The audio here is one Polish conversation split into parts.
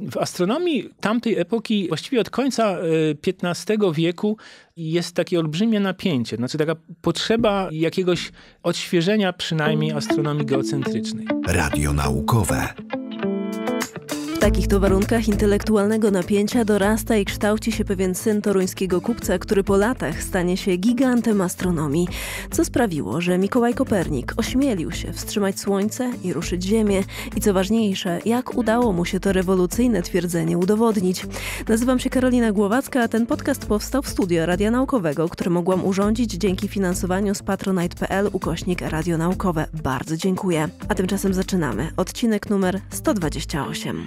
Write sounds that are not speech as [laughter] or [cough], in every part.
W astronomii tamtej epoki, właściwie od końca XV y, wieku, jest takie olbrzymie napięcie, znaczy taka potrzeba jakiegoś odświeżenia przynajmniej astronomii geocentrycznej. Radio naukowe. W takich to warunkach intelektualnego napięcia dorasta i kształci się pewien syn toruńskiego kupca, który po latach stanie się gigantem astronomii, co sprawiło, że Mikołaj Kopernik ośmielił się wstrzymać Słońce i ruszyć Ziemię i co ważniejsze, jak udało mu się to rewolucyjne twierdzenie udowodnić. Nazywam się Karolina Głowacka, a ten podcast powstał w studio Radia Naukowego, które mogłam urządzić dzięki finansowaniu z patronite.pl ukośnik Radio Naukowe. Bardzo dziękuję. A tymczasem zaczynamy. Odcinek numer 128.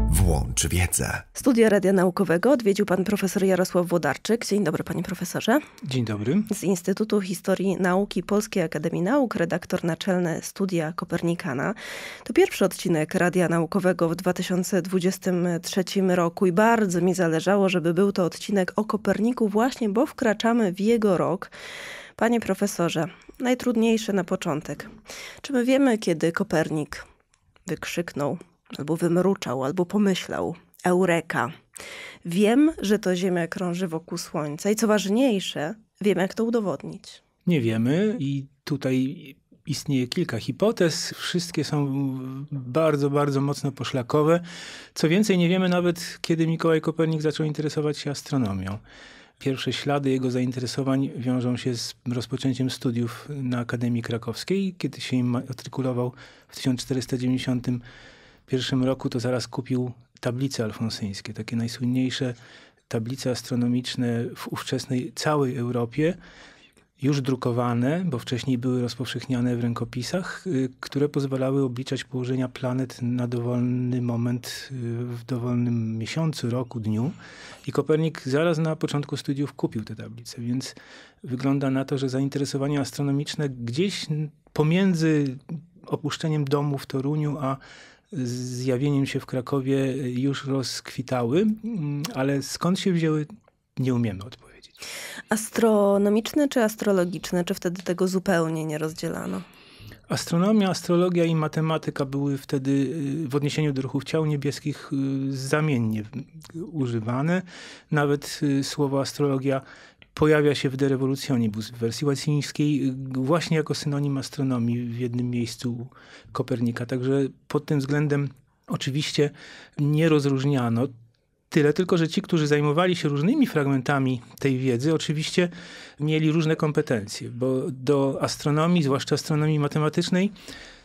łączy wiedzę. Studia Radia Naukowego odwiedził pan profesor Jarosław Wodarczyk. Dzień dobry panie profesorze. Dzień dobry. Z Instytutu Historii Nauki Polskiej Akademii Nauk, redaktor naczelny Studia Kopernikana. To pierwszy odcinek Radia Naukowego w 2023 roku i bardzo mi zależało, żeby był to odcinek o Koperniku właśnie, bo wkraczamy w jego rok. Panie profesorze, najtrudniejsze na początek. Czy my wiemy, kiedy Kopernik wykrzyknął albo wymruczał, albo pomyślał: Eureka! Wiem, że to Ziemia krąży wokół Słońca i co ważniejsze, wiem, jak to udowodnić. Nie wiemy i tutaj istnieje kilka hipotez. Wszystkie są bardzo, bardzo mocno poszlakowe. Co więcej, nie wiemy nawet, kiedy Mikołaj Kopernik zaczął interesować się astronomią. Pierwsze ślady jego zainteresowań wiążą się z rozpoczęciem studiów na Akademii Krakowskiej, kiedy się im matrykulował w 1490 pierwszym roku to zaraz kupił tablice alfonsyńskie, takie najsłynniejsze tablice astronomiczne w ówczesnej całej Europie, już drukowane, bo wcześniej były rozpowszechniane w rękopisach, y, które pozwalały obliczać położenia planet na dowolny moment y, w dowolnym miesiącu, roku, dniu. I Kopernik zaraz na początku studiów kupił te tablice, więc wygląda na to, że zainteresowanie astronomiczne gdzieś pomiędzy opuszczeniem domu w Toruniu a zjawieniem się w Krakowie już rozkwitały, mm, ale skąd się wzięły, nie umiemy odpowiedzieć. Astronomiczne czy astrologiczne? Czy wtedy tego zupełnie nie rozdzielano? Astronomia, astrologia i matematyka były wtedy y, w odniesieniu do ruchów ciał niebieskich y, zamiennie używane. Nawet y, słowo astrologia pojawia się w De Revolutionibus w wersji łacińskiej y, właśnie jako synonim astronomii w jednym miejscu Kopernika. Także pod tym względem oczywiście nie rozróżniano. Tyle tylko, że ci, którzy zajmowali się różnymi fragmentami tej wiedzy, oczywiście mieli różne kompetencje, bo do astronomii, zwłaszcza astronomii matematycznej,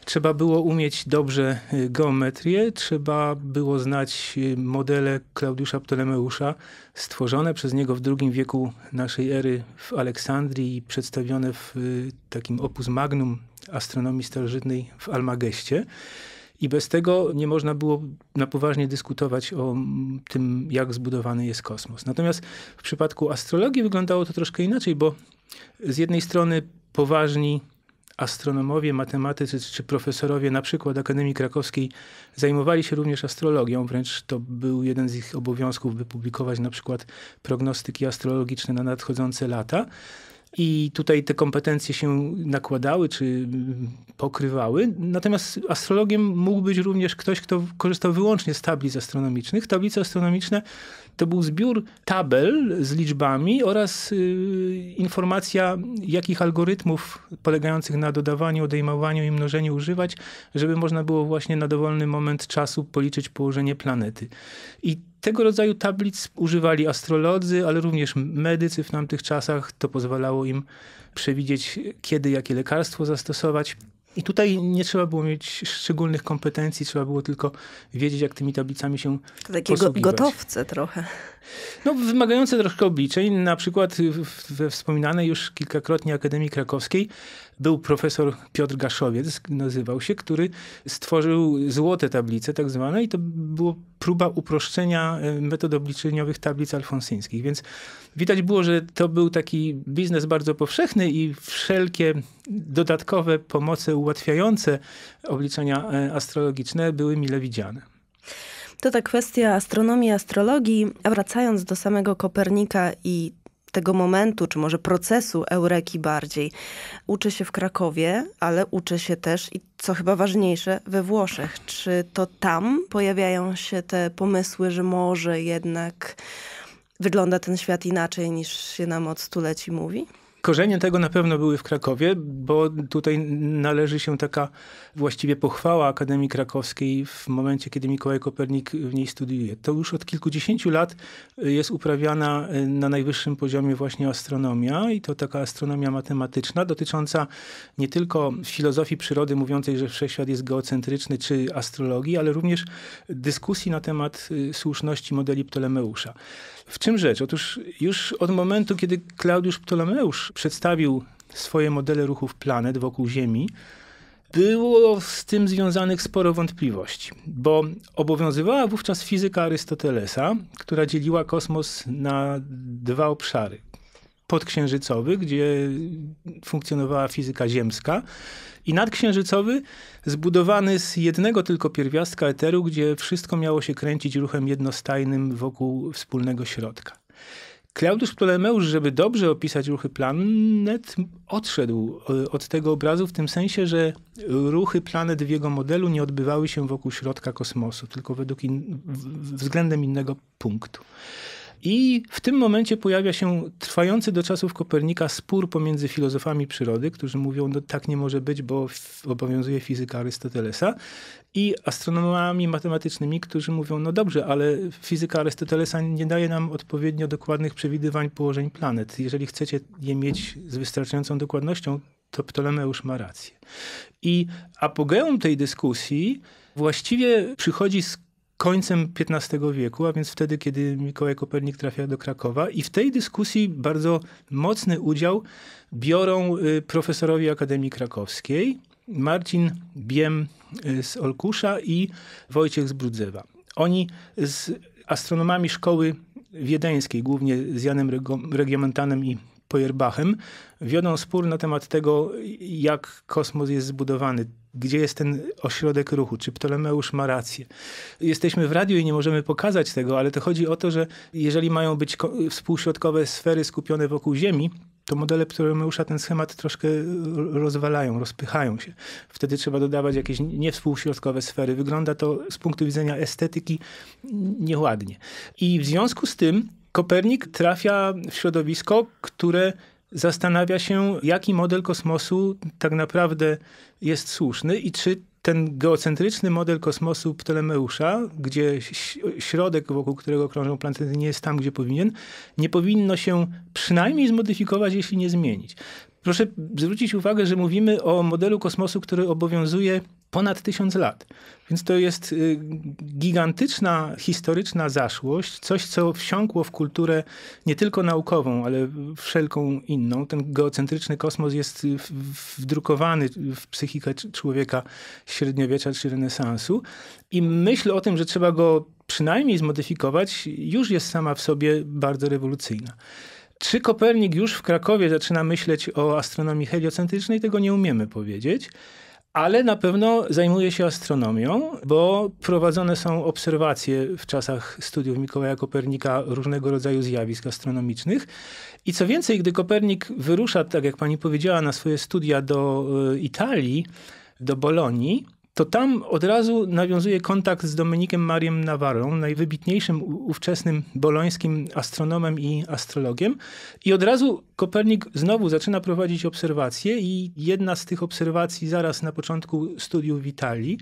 Trzeba było umieć dobrze y, geometrię, trzeba było znać y, modele Klaudiusza Ptolemeusza stworzone przez niego w II wieku naszej ery w Aleksandrii i przedstawione w y, takim opus magnum astronomii starożytnej w Almageście. I bez tego nie można było na poważnie dyskutować o tym, jak zbudowany jest kosmos. Natomiast w przypadku astrologii wyglądało to troszkę inaczej, bo z jednej strony poważni astronomowie, matematycy czy profesorowie, na przykład Akademii Krakowskiej, zajmowali się również astrologią, wręcz to był jeden z ich obowiązków, by publikować na przykład prognostyki astrologiczne na nadchodzące lata i tutaj te kompetencje się nakładały czy pokrywały. Natomiast astrologiem mógł być również ktoś, kto korzystał wyłącznie z tablic astronomicznych. Tablice astronomiczne to był zbiór tabel z liczbami oraz y, informacja, jakich algorytmów polegających na dodawaniu, odejmowaniu i mnożeniu używać, żeby można było właśnie na dowolny moment czasu policzyć położenie planety. I tego rodzaju tablic używali astrolodzy, ale również medycy w tamtych czasach. To pozwalało im przewidzieć, kiedy jakie lekarstwo zastosować. I tutaj nie trzeba było mieć szczególnych kompetencji, trzeba było tylko wiedzieć, jak tymi tablicami się To takie posługiwać. gotowce trochę. No, wymagające troszkę obliczeń. Na przykład we wspominanej już kilkakrotnie Akademii Krakowskiej był profesor Piotr Gaszowiec, nazywał się, który stworzył złote tablice tak zwane i to było próba uproszczenia e, metod obliczeniowych tablic alfonsyńskich. Więc widać było, że to był taki biznes bardzo powszechny i wszelkie dodatkowe pomoce ułatwiające obliczenia e, astrologiczne były mile widziane. To ta kwestia astronomii, astrologii. A wracając do samego Kopernika i tego momentu, czy może procesu eureki bardziej. Uczę się w Krakowie, ale uczę się też i co chyba ważniejsze, we Włoszech. Czy to tam pojawiają się te pomysły, że może jednak wygląda ten świat inaczej niż się nam od stuleci mówi? Korzenie tego na pewno były w Krakowie, bo tutaj należy się taka właściwie pochwała Akademii Krakowskiej w momencie, kiedy Mikołaj Kopernik w niej studiuje. To już od kilkudziesięciu lat y, jest uprawiana y, na najwyższym poziomie właśnie astronomia i to taka astronomia matematyczna dotycząca nie tylko filozofii przyrody mówiącej, że wszechświat jest geocentryczny czy astrologii, ale również dyskusji na temat y, słuszności modeli Ptolemeusza. W czym rzecz? Otóż już od momentu, kiedy Klaudiusz Ptolemeusz przedstawił swoje modele ruchów planet wokół Ziemi, było z tym związanych sporo wątpliwości, bo obowiązywała wówczas fizyka Arystotelesa, która dzieliła kosmos na dwa obszary. Podksiężycowy, gdzie funkcjonowała fizyka ziemska, i nadksiężycowy, zbudowany z jednego tylko pierwiastka eteru, gdzie wszystko miało się kręcić ruchem jednostajnym wokół wspólnego środka. Klaudiusz Ptolemeusz, żeby dobrze opisać ruchy planet, odszedł e, od tego obrazu w tym sensie, że ruchy planet w jego modelu nie odbywały się wokół środka kosmosu, tylko według in względem innego punktu. I w tym momencie pojawia się trwający do czasów Kopernika spór pomiędzy filozofami przyrody, którzy mówią, no tak nie może być, bo obowiązuje fizyka Arystotelesa, i astronomami matematycznymi, którzy mówią, no dobrze, ale fizyka Arystotelesa nie daje nam odpowiednio dokładnych przewidywań położeń planet. Jeżeli chcecie je mieć z wystarczającą dokładnością, to Ptolemeusz ma rację. I apogeum tej dyskusji właściwie przychodzi z końcem XV wieku, a więc wtedy, kiedy Mikołaj Kopernik trafia do Krakowa. I w tej dyskusji bardzo mocny udział biorą y, profesorowie Akademii Krakowskiej, Marcin Biem y, z Olkusza i Wojciech z Brudzewa. Oni z astronomami szkoły wiedeńskiej, głównie z Janem Regiomontanem i Pojerbachem wiodą spór na temat tego, jak kosmos jest zbudowany, gdzie jest ten ośrodek ruchu, czy Ptolemeusz ma rację. Jesteśmy w radiu i nie możemy pokazać tego, ale to chodzi o to, że jeżeli mają być współśrodkowe sfery skupione wokół Ziemi, to modele Ptolemeusza ten schemat troszkę rozwalają, rozpychają się. Wtedy trzeba dodawać jakieś niewspółśrodkowe sfery. Wygląda to z punktu widzenia estetyki nieładnie. I w związku z tym Kopernik trafia w środowisko, które zastanawia się, jaki model kosmosu tak naprawdę jest słuszny i czy ten geocentryczny model kosmosu Ptolemeusza, gdzie środek, wokół którego krążą planety, nie jest tam, gdzie powinien, nie powinno się przynajmniej zmodyfikować, jeśli nie zmienić. Proszę zwrócić uwagę, że mówimy o modelu kosmosu, który obowiązuje ponad tysiąc lat. Więc to jest y, gigantyczna historyczna zaszłość, coś, co wsiąkło w kulturę nie tylko naukową, ale wszelką inną. Ten geocentryczny kosmos jest y, wdrukowany w psychikę człowieka średniowiecza czy renesansu. I myśl o tym, że trzeba go przynajmniej zmodyfikować, już jest sama w sobie bardzo rewolucyjna. Czy Kopernik już w Krakowie zaczyna myśleć o astronomii heliocentrycznej, tego nie umiemy powiedzieć ale na pewno zajmuje się astronomią, bo prowadzone są obserwacje w czasach studiów Mikołaja Kopernika różnego rodzaju zjawisk astronomicznych. I co więcej, gdy Kopernik wyrusza, tak jak pani powiedziała, na swoje studia do e, Italii, do Bolonii, to tam od razu nawiązuje kontakt z Dominikiem Mariem Nawarą, najwybitniejszym ówczesnym bolońskim astronomem i astrologiem. I od razu Kopernik znowu zaczyna prowadzić obserwacje i jedna z tych obserwacji zaraz na początku studiów w Italii,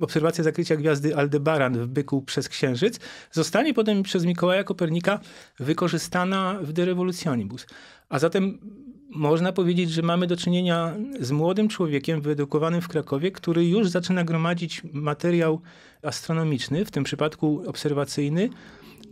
obserwacja zakrycia gwiazdy Aldebaran w Byku przez Księżyc, zostanie potem przez Mikołaja Kopernika wykorzystana w De Revolutionibus. A zatem można powiedzieć, że mamy do czynienia z młodym człowiekiem wyedukowanym w Krakowie, który już zaczyna gromadzić materiał astronomiczny, w tym przypadku obserwacyjny,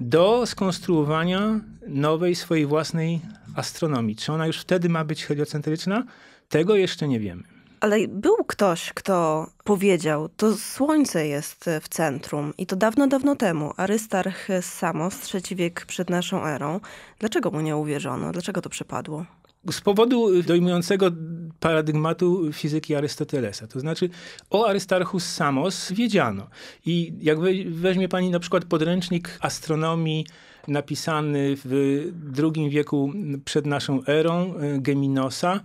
do skonstruowania nowej swojej własnej astronomii. Czy ona już wtedy ma być heliocentryczna? Tego jeszcze nie wiemy. Ale był ktoś, kto powiedział, to Słońce jest w centrum i to dawno, dawno temu. Arystarch Samos, trzeci wiek przed naszą erą. Dlaczego mu nie uwierzono? Dlaczego to przepadło? z powodu dojmującego paradygmatu fizyki Arystotelesa. To znaczy o Arystarchus Samos wiedziano. I jak weźmie pani na przykład podręcznik astronomii napisany w II wieku przed naszą erą e, Geminosa,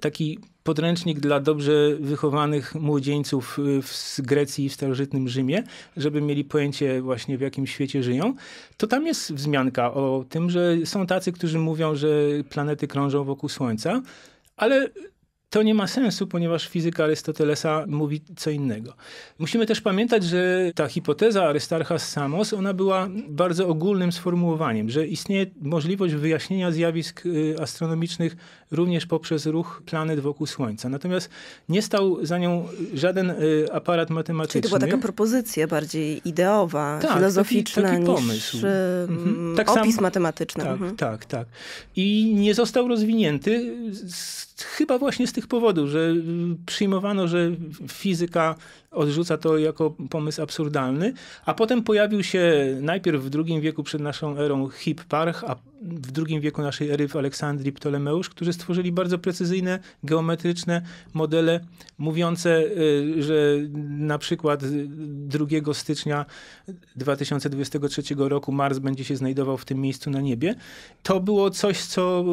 taki podręcznik dla dobrze wychowanych młodzieńców y, z Grecji i w starożytnym Rzymie, żeby mieli pojęcie właśnie w jakim świecie żyją, to tam jest wzmianka o tym, że są tacy, którzy mówią, że planety krążą wokół Słońca, ale to nie ma sensu, ponieważ fizyka Arystotelesa mówi co innego. Musimy też pamiętać, że ta hipoteza Aristarcha z Samos, ona była bardzo ogólnym sformułowaniem, że istnieje możliwość wyjaśnienia zjawisk y, astronomicznych również poprzez ruch planet wokół Słońca. Natomiast nie stał za nią żaden y, aparat matematyczny. Czyli to była taka propozycja bardziej ideowa, tak, filozoficzna taki, taki pomysł. niż y, mhm. Mm, tak opis sam, matematyczny. Tak, mhm. tak, tak. I nie został rozwinięty z, chyba właśnie z tych powodów, że przyjmowano, że fizyka odrzuca to jako pomysł absurdalny, a potem pojawił się najpierw w II wieku przed naszą erą Hip Parch, a w II wieku naszej ery w Aleksandrii Ptolemeusz, którzy stworzyli bardzo precyzyjne, geometryczne modele mówiące, y, że na przykład 2 stycznia 2023 roku Mars będzie się znajdował w tym miejscu na niebie. To było coś, co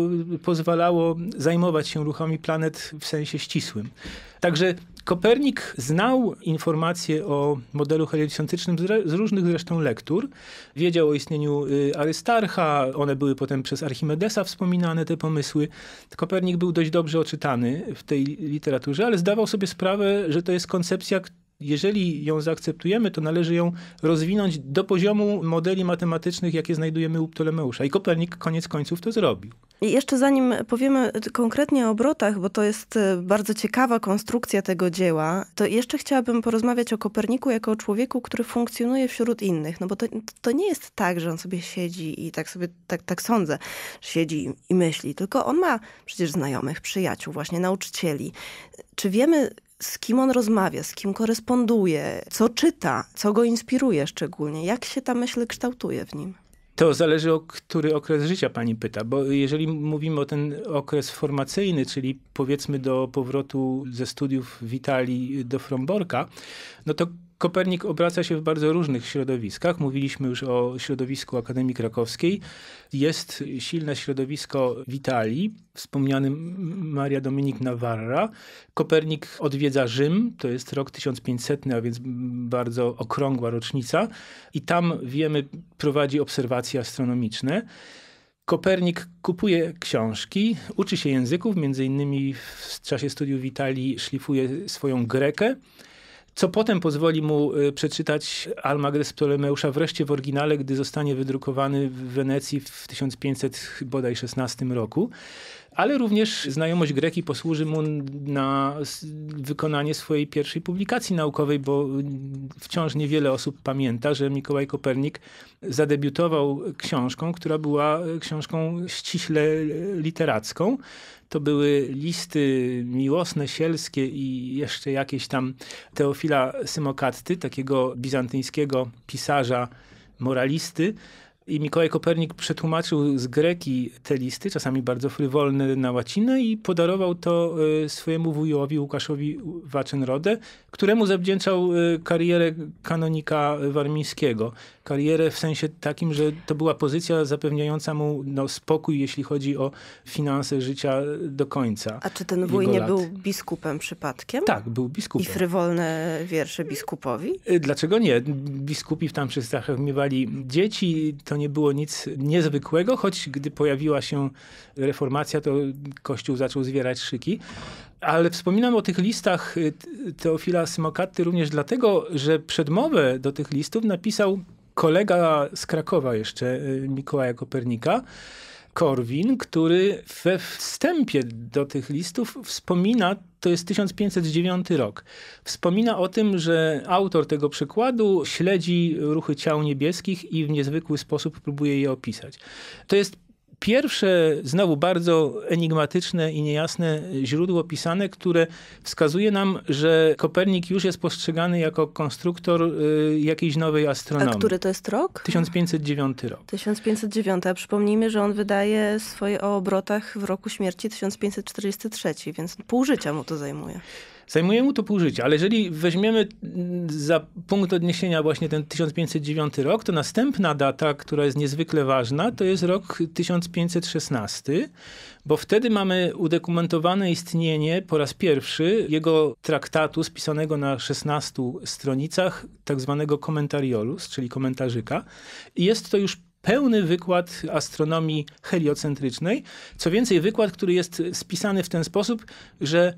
pozwalało zajmować się ruchami planet w sensie ścisłym. Także Kopernik znał informacje o modelu heliocentrycznym z różnych zresztą lektur. Wiedział o istnieniu y, Arystarcha, one były potem przez Archimedesa wspominane, te pomysły. Kopernik był dość dobrze oczytany w tej literaturze, ale zdawał sobie sprawę, że to jest koncepcja, jeżeli ją zaakceptujemy, to należy ją rozwinąć do poziomu modeli matematycznych, jakie znajdujemy u Ptolemeusza. I Kopernik koniec końców to zrobił. I jeszcze zanim powiemy konkretnie o obrotach, bo to jest e, bardzo ciekawa konstrukcja tego dzieła, to jeszcze chciałabym porozmawiać o Koperniku jako o człowieku, który funkcjonuje wśród innych. No bo to, to nie jest tak, że on sobie siedzi i tak sobie, tak, tak sądzę, siedzi i myśli, tylko on ma przecież znajomych, przyjaciół, właśnie nauczycieli. Czy wiemy, z kim on rozmawia, z kim koresponduje, co czyta, co go inspiruje szczególnie, jak się ta myśl kształtuje w nim. To zależy o który okres życia pani pyta, bo jeżeli mówimy o ten okres formacyjny, czyli powiedzmy do powrotu ze studiów w Italii do Fromborka, no to Kopernik obraca się w bardzo różnych środowiskach. Mówiliśmy już o środowisku Akademii Krakowskiej. Jest silne środowisko Witali. wspomniany Maria Dominik Navarra. Kopernik odwiedza Rzym, to jest rok 1500, a więc bardzo okrągła rocznica. I tam, wiemy, prowadzi obserwacje astronomiczne. Kopernik kupuje książki, uczy się języków, między innymi w czasie studiów w Italii szlifuje swoją grekę co potem pozwoli mu y, przeczytać Almagres Ptolemeusza wreszcie w oryginale, gdy zostanie wydrukowany w Wenecji w 1516 roku. Ale również znajomość greki posłuży mu na wykonanie swojej pierwszej publikacji naukowej, bo wciąż niewiele osób pamięta, że Mikołaj Kopernik zadebiutował książką, która była książką ściśle literacką, to były listy miłosne, sielskie i jeszcze jakieś tam Teofila Symokatty, takiego bizantyńskiego pisarza, moralisty. I Mikołaj Kopernik przetłumaczył z greki te listy, czasami bardzo frywolne na łacinę i podarował to e, swojemu wujowi Łukaszowi Waczenrodę, któremu zawdzięczał e, karierę kanonika warmińskiego karierę w sensie takim, że to była pozycja zapewniająca mu no, spokój, jeśli chodzi o finanse życia do końca. A czy ten wuj nie lat. był biskupem przypadkiem? Tak, był biskupem. I frywolne wiersze biskupowi? Y, dlaczego nie? Biskupi w tamtych czasach miewali dzieci, to nie było nic niezwykłego, choć gdy pojawiła się reformacja, to Kościół zaczął zwierać szyki. Ale wspominam o tych listach y, Teofila Smokaty również dlatego, że przedmowę do tych listów napisał kolega z Krakowa jeszcze, y, Mikołaja Kopernika, Korwin, który we wstępie do tych listów wspomina, to jest 1509 rok, wspomina o tym, że autor tego przykładu śledzi ruchy ciał niebieskich i w niezwykły sposób próbuje je opisać. To jest Pierwsze, znowu bardzo enigmatyczne i niejasne źródło pisane, które wskazuje nam, że Kopernik już jest postrzegany jako konstruktor y, jakiejś nowej astronomii. A który to jest rok? 1509 rok. 1509. A przypomnijmy, że on wydaje swoje o obrotach w roku śmierci 1543, więc pół życia mu to zajmuje. Zajmuje mu to pół życia, ale jeżeli weźmiemy mm, za punkt odniesienia właśnie ten 1509 rok, to następna data, która jest niezwykle ważna, to jest rok 1516, bo wtedy mamy udokumentowane istnienie po raz pierwszy jego traktatu spisanego na 16 stronicach, tak zwanego commentariolus, czyli komentarzyka. I jest to już pełny wykład astronomii heliocentrycznej. Co więcej, wykład, który jest spisany w ten sposób, że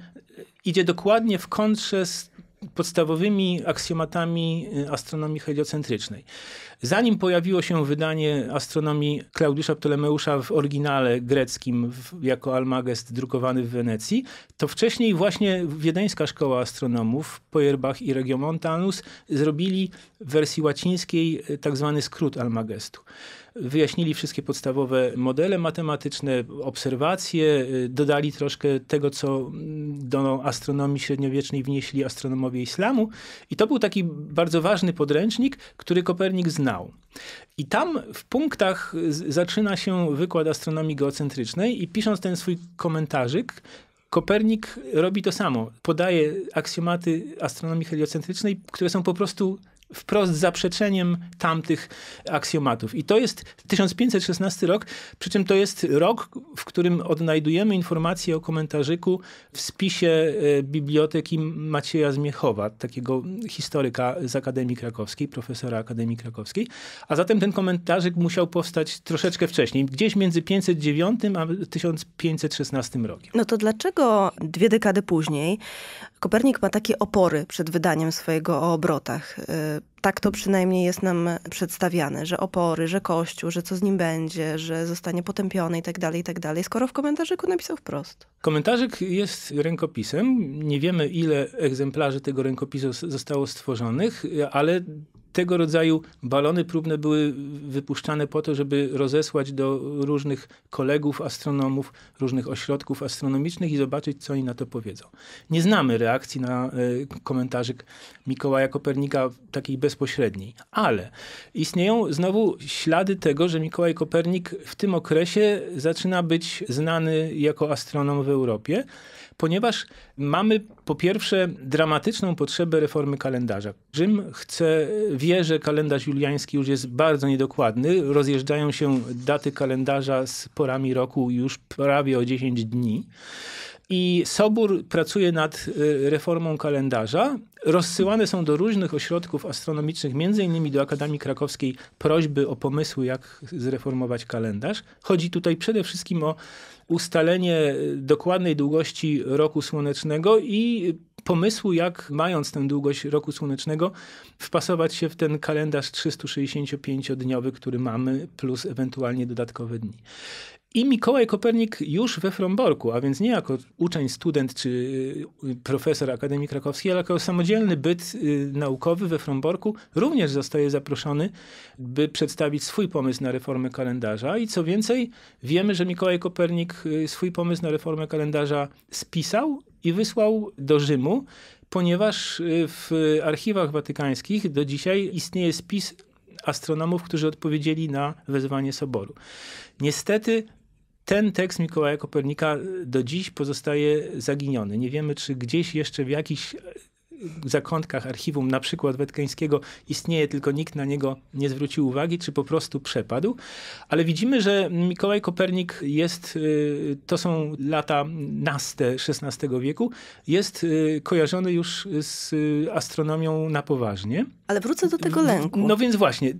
idzie dokładnie w kontrze z podstawowymi aksjomatami y, astronomii heliocentrycznej. Zanim pojawiło się wydanie astronomii Klaudiusza Ptolemeusza w oryginale greckim w, jako Almagest drukowany w Wenecji, to wcześniej właśnie Wiedeńska Szkoła Astronomów Pojerbach i Regiomontanus zrobili w wersji łacińskiej y, tak zwany skrót Almagestu. Wyjaśnili wszystkie podstawowe modele matematyczne, obserwacje, y, dodali troszkę tego, co mm, do astronomii średniowiecznej wnieśli astronomowie islamu. I to był taki bardzo ważny podręcznik, który Kopernik znał. I tam w punktach y, zaczyna się wykład astronomii geocentrycznej i pisząc ten swój komentarzyk, Kopernik robi to samo. Podaje aksjomaty astronomii heliocentrycznej, które są po prostu wprost zaprzeczeniem tamtych aksjomatów. I to jest 1516 rok, przy czym to jest rok, w którym odnajdujemy informację o komentarzyku w spisie e, biblioteki Macieja Zmiechowa, takiego historyka z Akademii Krakowskiej, profesora Akademii Krakowskiej. A zatem ten komentarzyk musiał powstać troszeczkę wcześniej, gdzieś między 509 a 1516 rokiem. No to dlaczego dwie dekady później Kopernik ma takie opory przed wydaniem swojego o obrotach. Y, tak to przynajmniej jest nam przedstawiane, że opory, że kościół, że co z nim będzie, że zostanie potępiony itd., tak itd., tak skoro w komentarzyku napisał wprost. Komentarzyk jest rękopisem. Nie wiemy, ile egzemplarzy tego rękopisu zostało stworzonych, y, ale tego rodzaju balony próbne były wypuszczane po to, żeby rozesłać do różnych kolegów astronomów, różnych ośrodków astronomicznych i zobaczyć, co oni na to powiedzą. Nie znamy reakcji na e, komentarzyk Mikołaja Kopernika takiej bezpośredniej, ale istnieją znowu ślady tego, że Mikołaj Kopernik w tym okresie zaczyna być znany jako astronom w Europie ponieważ mamy po pierwsze dramatyczną potrzebę reformy kalendarza. Rzym chce, wie, że kalendarz juliański już jest bardzo niedokładny, rozjeżdżają się daty kalendarza z porami roku już prawie o 10 dni. I Sobór pracuje nad y, reformą kalendarza. Rozsyłane są do różnych ośrodków astronomicznych, między innymi do Akademii Krakowskiej, prośby o pomysły, jak zreformować kalendarz. Chodzi tutaj przede wszystkim o ustalenie y, dokładnej długości roku słonecznego i pomysłu, jak mając tę długość roku słonecznego, wpasować się w ten kalendarz 365-dniowy, który mamy, plus ewentualnie dodatkowe dni. I Mikołaj Kopernik już we Fromborku, a więc nie jako uczeń, student czy y, profesor Akademii Krakowskiej, ale jako samodzielny byt y, naukowy we Fromborku również zostaje zaproszony, by przedstawić swój pomysł na reformę kalendarza. I co więcej, wiemy, że Mikołaj Kopernik y, swój pomysł na reformę kalendarza spisał i wysłał do Rzymu, ponieważ w archiwach watykańskich do dzisiaj istnieje spis astronomów, którzy odpowiedzieli na wezwanie Soboru. Niestety ten tekst Mikołaja Kopernika y, do dziś pozostaje zaginiony. Nie wiemy, czy gdzieś jeszcze w jakichś y, zakątkach archiwum, na przykład Wetkańskiego, istnieje, tylko nikt na niego nie zwrócił uwagi, czy po prostu przepadł. Ale widzimy, że Mikołaj Kopernik jest, y, to są lata naste XVI wieku, jest kojarzony już z astronomią na poważnie. Ale wrócę do tego lęku. No więc właśnie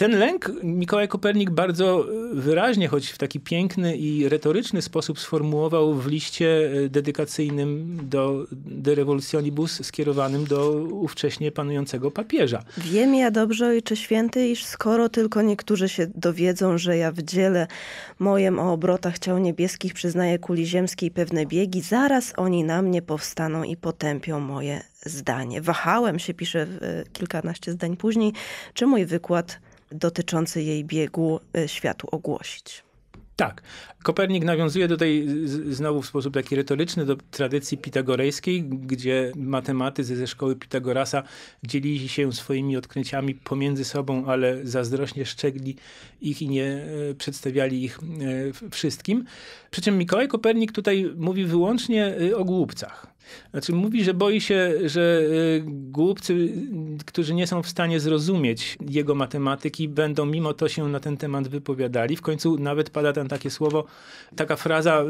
ten lęk Mikołaj Kopernik bardzo e, wyraźnie, choć w taki piękny i retoryczny sposób sformułował w liście e, dedykacyjnym do De Revolutionibus skierowanym do ówcześnie panującego papieża. Wiem ja dobrze, Ojcze Święty, iż skoro tylko niektórzy się dowiedzą, że ja w dziele mojem o obrotach ciał niebieskich przyznaję kuli ziemskiej pewne biegi, zaraz oni na mnie powstaną i potępią moje zdanie. Wahałem się, pisze e, kilkanaście zdań później, czy mój wykład dotyczący jej biegu e, światu ogłosić. Tak. Kopernik nawiązuje do tej, znowu w sposób taki retoryczny, do tradycji pitagorejskiej, gdzie matematycy ze szkoły Pitagorasa dzielili się swoimi odkryciami pomiędzy sobą, ale zazdrośnie szczegli ich i nie e, przedstawiali ich e, wszystkim. Przy czym Mikołaj Kopernik tutaj mówi wyłącznie o głupcach. Znaczy mówi, że boi się, że y, głupcy, którzy nie są w stanie zrozumieć jego matematyki, będą mimo to się na ten temat wypowiadali. W końcu nawet pada tam takie słowo, taka fraza,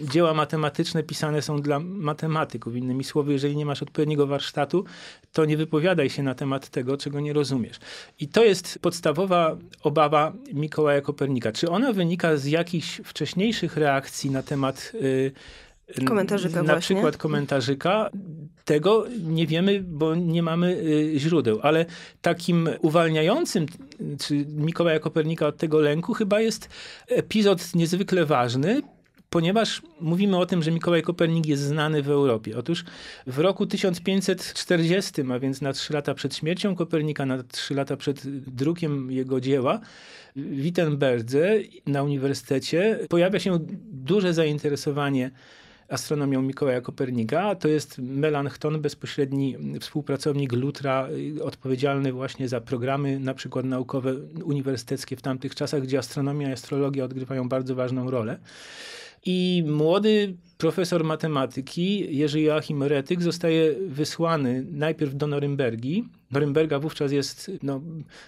y, dzieła matematyczne pisane są dla matematyków. Innymi słowy, jeżeli nie masz odpowiedniego warsztatu, to nie wypowiadaj się na temat tego, czego nie rozumiesz. I to jest podstawowa obawa Mikołaja Kopernika. Czy ona wynika z jakichś wcześniejszych reakcji na temat... Yy, Komentarzyka na właśnie. przykład komentarzyka. Tego nie wiemy, bo nie mamy y, źródeł, ale takim uwalniającym czy Mikołaja Kopernika od tego lęku chyba jest epizod niezwykle ważny, ponieważ mówimy o tym, że Mikołaj Kopernik jest znany w Europie. Otóż w roku 1540, a więc na trzy lata przed śmiercią Kopernika, na trzy lata przed drukiem jego dzieła, w Wittenberdze na uniwersytecie pojawia się duże zainteresowanie astronomią Mikołaja Kopernika. To jest Melanchthon, bezpośredni współpracownik Lutra, y, odpowiedzialny właśnie za programy na przykład naukowe uniwersyteckie w tamtych czasach, gdzie astronomia i astrologia odgrywają bardzo ważną rolę. I młody profesor matematyki Jerzy Joachim Retyk zostaje wysłany najpierw do Norymbergi. Norymberga wówczas jest, no,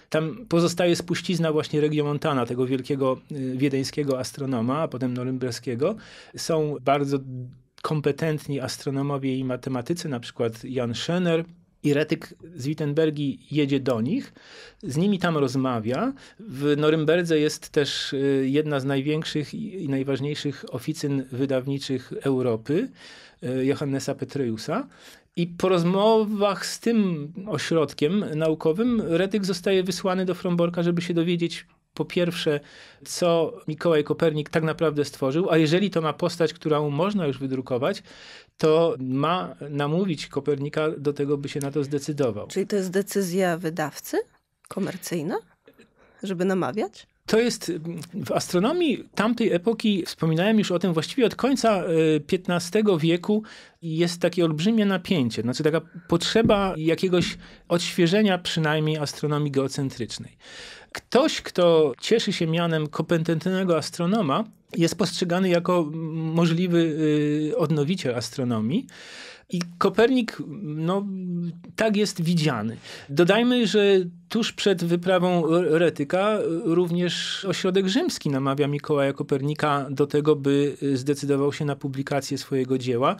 tam pozostaje spuścizna właśnie Regiomontana, tego wielkiego y, wiedeńskiego astronoma, a potem norymberskiego. Są bardzo kompetentni astronomowie i matematycy, na przykład Jan Schener, i Retyk z Wittenbergi jedzie do nich, z nimi tam rozmawia. W Norymberdze jest też y, jedna z największych i najważniejszych oficyn wydawniczych Europy, y, Johannesa Petreiusa. I po rozmowach z tym ośrodkiem naukowym Retyk zostaje wysłany do Fromborka, żeby się dowiedzieć, po pierwsze, co Mikołaj Kopernik tak naprawdę stworzył, a jeżeli to ma postać, którą można już wydrukować, to ma namówić Kopernika do tego, by się na to zdecydował. Czyli to jest decyzja wydawcy komercyjna, żeby namawiać? To jest mm, w astronomii tamtej epoki, wspominałem już o tym właściwie od końca XV y, wieku, jest takie olbrzymie napięcie, znaczy taka potrzeba jakiegoś odświeżenia przynajmniej astronomii geocentrycznej. Ktoś, kto cieszy się mianem kompetentnego astronoma, jest postrzegany jako możliwy y, odnowiciel astronomii. I Kopernik, no, tak jest widziany. Dodajmy, że tuż przed wyprawą Retyka y, również ośrodek rzymski namawia Mikołaja Kopernika do tego, by y, zdecydował się na publikację swojego dzieła.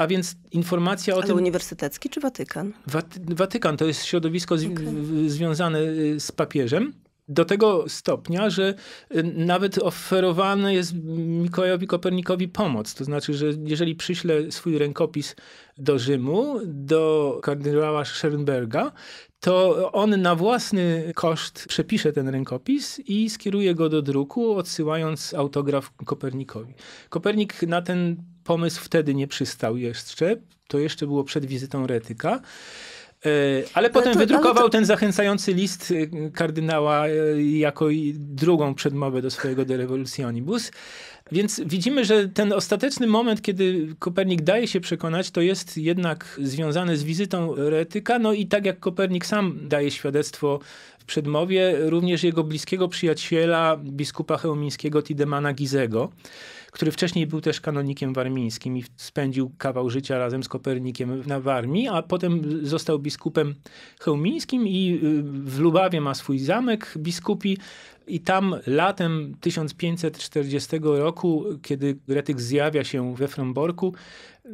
A więc informacja o Ale tym... uniwersytecki czy Watykan? Waty... Watykan to jest środowisko z... okay. związane y, z papieżem do tego stopnia, że y, nawet oferowana jest Mikołajowi Kopernikowi pomoc. To znaczy, że jeżeli przyśle swój rękopis do Rzymu, do kardynała Schoenberga, to on na własny koszt przepisze ten rękopis i skieruje go do druku, odsyłając autograf Kopernikowi. Kopernik na ten pomysł wtedy nie przystał jeszcze. To jeszcze było przed wizytą Retyka. E, ale potem to, wydrukował to... ten zachęcający list e, kardynała e, jako drugą przedmowę do swojego De Revolutionibus. Więc widzimy, że ten ostateczny moment, kiedy Kopernik daje się przekonać, to jest jednak związany z wizytą Retyka. No i tak jak Kopernik sam daje świadectwo w przedmowie, również jego bliskiego przyjaciela, biskupa chełmińskiego Tidemana Gizego, który wcześniej był też kanonikiem warmińskim i spędził kawał życia razem z Kopernikiem na Warmii, a potem został biskupem chełmińskim i y, w Lubawie ma swój zamek biskupi. I tam latem 1540 roku, kiedy Gretyk zjawia się we Fromborku,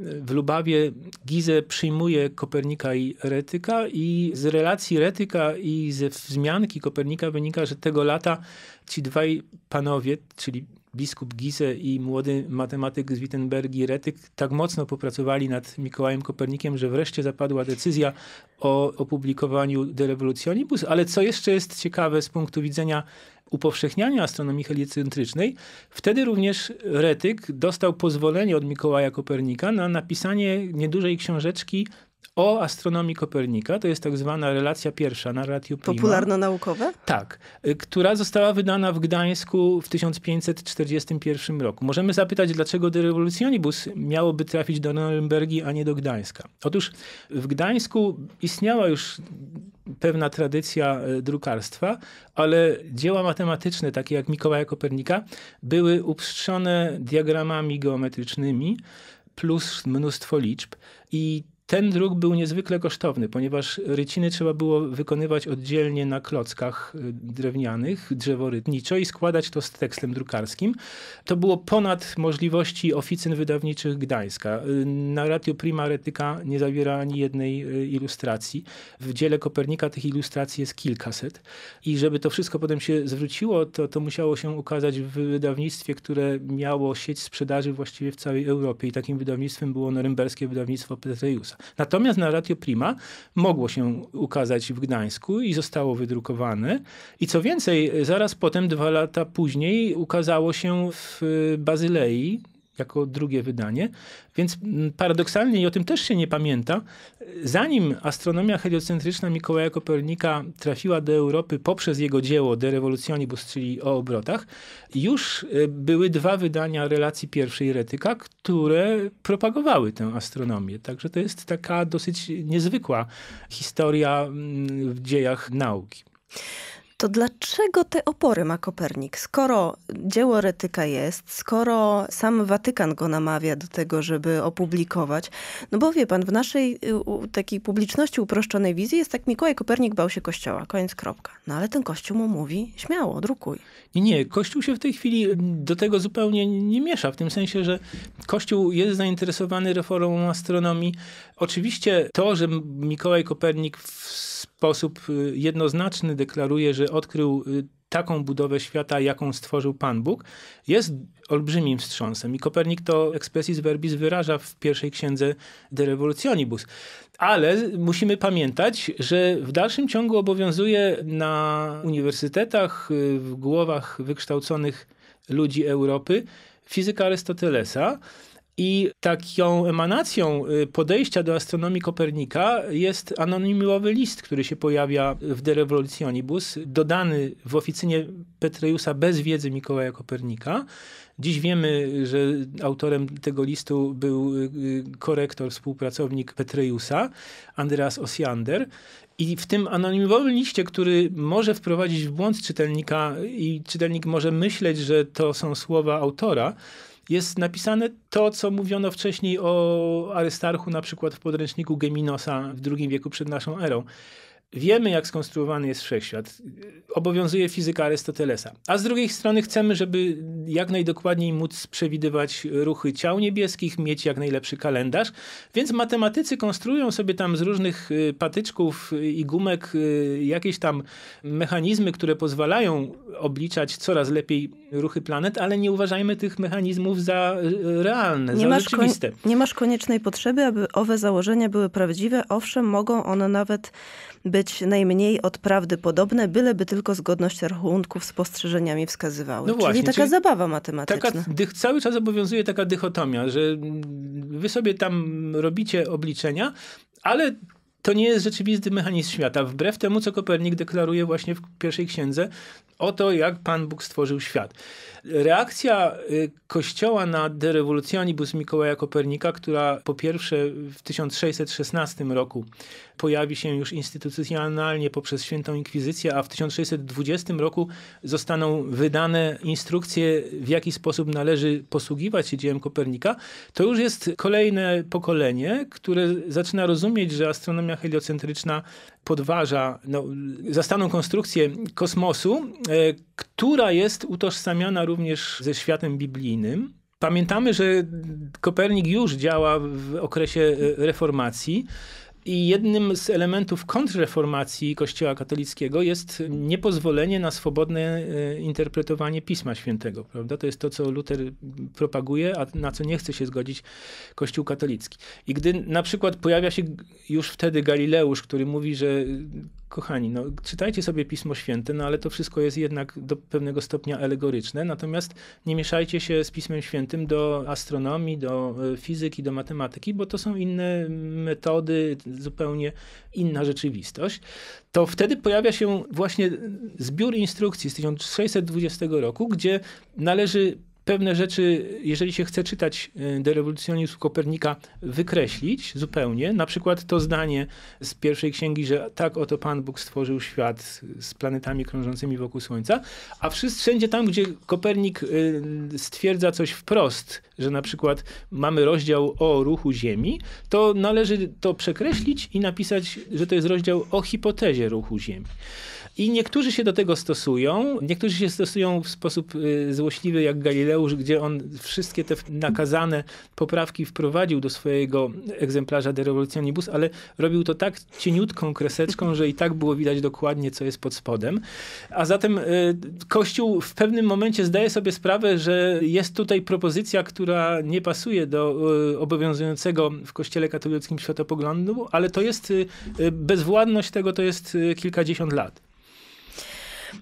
w Lubawie Gizę przyjmuje Kopernika i Retyka i z relacji Retyka i ze wzmianki Kopernika wynika, że tego lata ci dwaj panowie, czyli biskup Gise i młody matematyk z Wittenbergi Retyk tak mocno popracowali nad Mikołajem Kopernikiem, że wreszcie zapadła decyzja o opublikowaniu De Revolutionibus, ale co jeszcze jest ciekawe z punktu widzenia upowszechniania astronomii heliocentrycznej, wtedy również Retyk dostał pozwolenie od Mikołaja Kopernika na napisanie niedużej książeczki o astronomii Kopernika. To jest tak zwana relacja pierwsza, narratio prima. Popularno-naukowe? Tak, y, która została wydana w Gdańsku w 1541 roku. Możemy zapytać, dlaczego De Revolutionibus miałoby trafić do Norymbergi, a nie do Gdańska. Otóż w Gdańsku istniała już pewna tradycja y, drukarstwa, ale dzieła matematyczne, takie jak Mikołaja Kopernika, były upstrzone diagramami geometrycznymi plus mnóstwo liczb. I ten druk był niezwykle kosztowny, ponieważ ryciny trzeba było wykonywać oddzielnie na klockach y, drewnianych, drzeworytniczo i składać to z tekstem drukarskim. To było ponad możliwości oficyn wydawniczych Gdańska. Y, Narratio Prima Retyka nie zawiera ani jednej y, ilustracji. W dziele Kopernika tych ilustracji jest kilkaset. I żeby to wszystko potem się zwróciło, to, to musiało się ukazać w wydawnictwie, które miało sieć sprzedaży właściwie w całej Europie. I takim wydawnictwem było norymberskie wydawnictwo Petreiusa. Natomiast na Radio Prima mogło się ukazać w Gdańsku i zostało wydrukowane. I co więcej, zaraz potem, dwa lata później, ukazało się w y, Bazylei jako drugie wydanie. Więc mm, paradoksalnie, i o tym też się nie pamięta, zanim astronomia heliocentryczna Mikołaja Kopernika trafiła do Europy poprzez jego dzieło De Revolutionibus, czyli o obrotach, już e, były dwa wydania relacji pierwszej Retyka, które propagowały tę astronomię. Także to jest taka dosyć niezwykła historia mm, w dziejach nauki. To dlaczego te opory ma Kopernik? Skoro dzieło Retyka jest, skoro sam Watykan go namawia do tego, żeby opublikować, no bo wie pan, w naszej y, takiej publiczności uproszczonej wizji jest tak, Mikołaj Kopernik bał się kościoła, koniec kropka. No ale ten kościół mu mówi, śmiało, drukuj. Nie, nie, kościół się w tej chwili y, do tego zupełnie nie miesza, w tym sensie, że kościół jest zainteresowany reformą astronomii. Oczywiście to, że Mikołaj Kopernik w sposób y, jednoznaczny deklaruje, że odkrył y, taką budowę świata, jaką stworzył Pan Bóg, jest olbrzymim wstrząsem. I Kopernik to expressis verbis wyraża w pierwszej księdze De Revolutionibus. Ale musimy pamiętać, że w dalszym ciągu obowiązuje na uniwersytetach, y, w głowach wykształconych ludzi Europy fizyka Arystotelesa, i taką emanacją y, podejścia do astronomii Kopernika jest anonimowy list, który się pojawia w De Revolutionibus, dodany w oficynie Petreusa bez wiedzy Mikołaja Kopernika. Dziś wiemy, że autorem tego listu był y, y, korektor, współpracownik Petreusa, Andreas Osiander. I w tym anonimowym liście, który może wprowadzić w błąd czytelnika i czytelnik może myśleć, że to są słowa autora, jest napisane to, co mówiono wcześniej o Arystarchu, na przykład w podręczniku Geminosa w II wieku przed naszą erą. Wiemy, jak skonstruowany jest wszechświat. Obowiązuje fizyka Arystotelesa. A z drugiej strony chcemy, żeby jak najdokładniej móc przewidywać ruchy ciał niebieskich, mieć jak najlepszy kalendarz. Więc matematycy konstruują sobie tam z różnych y, patyczków y, i gumek y, jakieś tam mechanizmy, które pozwalają obliczać coraz lepiej ruchy planet, ale nie uważajmy tych mechanizmów za realne, nie za rzeczywiste. Nie masz koniecznej potrzeby, aby owe założenia były prawdziwe. Owszem, mogą one nawet być najmniej od prawdy podobne, byleby tylko zgodność rachunków z postrzeżeniami wskazywały. No czyli właśnie, taka czyli zabawa matematyczna. Taka, dych, cały czas obowiązuje taka dychotomia, że wy sobie tam robicie obliczenia, ale to nie jest rzeczywisty mechanizm świata. Wbrew temu, co Kopernik deklaruje właśnie w pierwszej księdze, o to, jak Pan Bóg stworzył świat. Reakcja y, Kościoła na De Mikołaja Kopernika, która po pierwsze w 1616 roku pojawi się już instytucjonalnie poprzez Świętą Inkwizycję, a w 1620 roku zostaną wydane instrukcje, w jaki sposób należy posługiwać się dziełem Kopernika, to już jest kolejne pokolenie, które zaczyna rozumieć, że astronomia heliocentryczna podważa no, zastaną konstrukcję kosmosu, e, która jest utożsamiana również ze światem biblijnym. Pamiętamy, że Kopernik już działa w okresie e, reformacji. I jednym z elementów kontrreformacji Kościoła katolickiego jest niepozwolenie na swobodne e, interpretowanie Pisma Świętego. Prawda? To jest to, co Luter propaguje, a na co nie chce się zgodzić Kościół katolicki. I gdy na przykład pojawia się już wtedy Galileusz, który mówi, że Kochani, no, czytajcie sobie Pismo Święte, no ale to wszystko jest jednak do pewnego stopnia alegoryczne, natomiast nie mieszajcie się z Pismem Świętym do astronomii, do e, fizyki, do matematyki, bo to są inne metody, zupełnie inna rzeczywistość. To wtedy pojawia się właśnie zbiór instrukcji z 1620 roku, gdzie należy pewne rzeczy, jeżeli się chce czytać derewolucjonizm y, Kopernika, wykreślić zupełnie. Na przykład to zdanie z pierwszej księgi, że tak oto Pan Bóg stworzył świat z planetami krążącymi wokół Słońca, a wszędzie tam, gdzie Kopernik y, stwierdza coś wprost, że na przykład mamy rozdział o ruchu Ziemi, to należy to przekreślić i napisać, że to jest rozdział o hipotezie ruchu Ziemi. I niektórzy się do tego stosują, niektórzy się stosują w sposób y, złośliwy jak Galileusz, gdzie on wszystkie te nakazane poprawki wprowadził do swojego egzemplarza De Revolutionibus, ale robił to tak cieniutką kreseczką, że i tak było widać dokładnie, co jest pod spodem. A zatem y, Kościół w pewnym momencie zdaje sobie sprawę, że jest tutaj propozycja, która nie pasuje do y, obowiązującego w Kościele katolickim światopoglądu, ale to jest bezwładność tego, to jest kilkadziesiąt lat.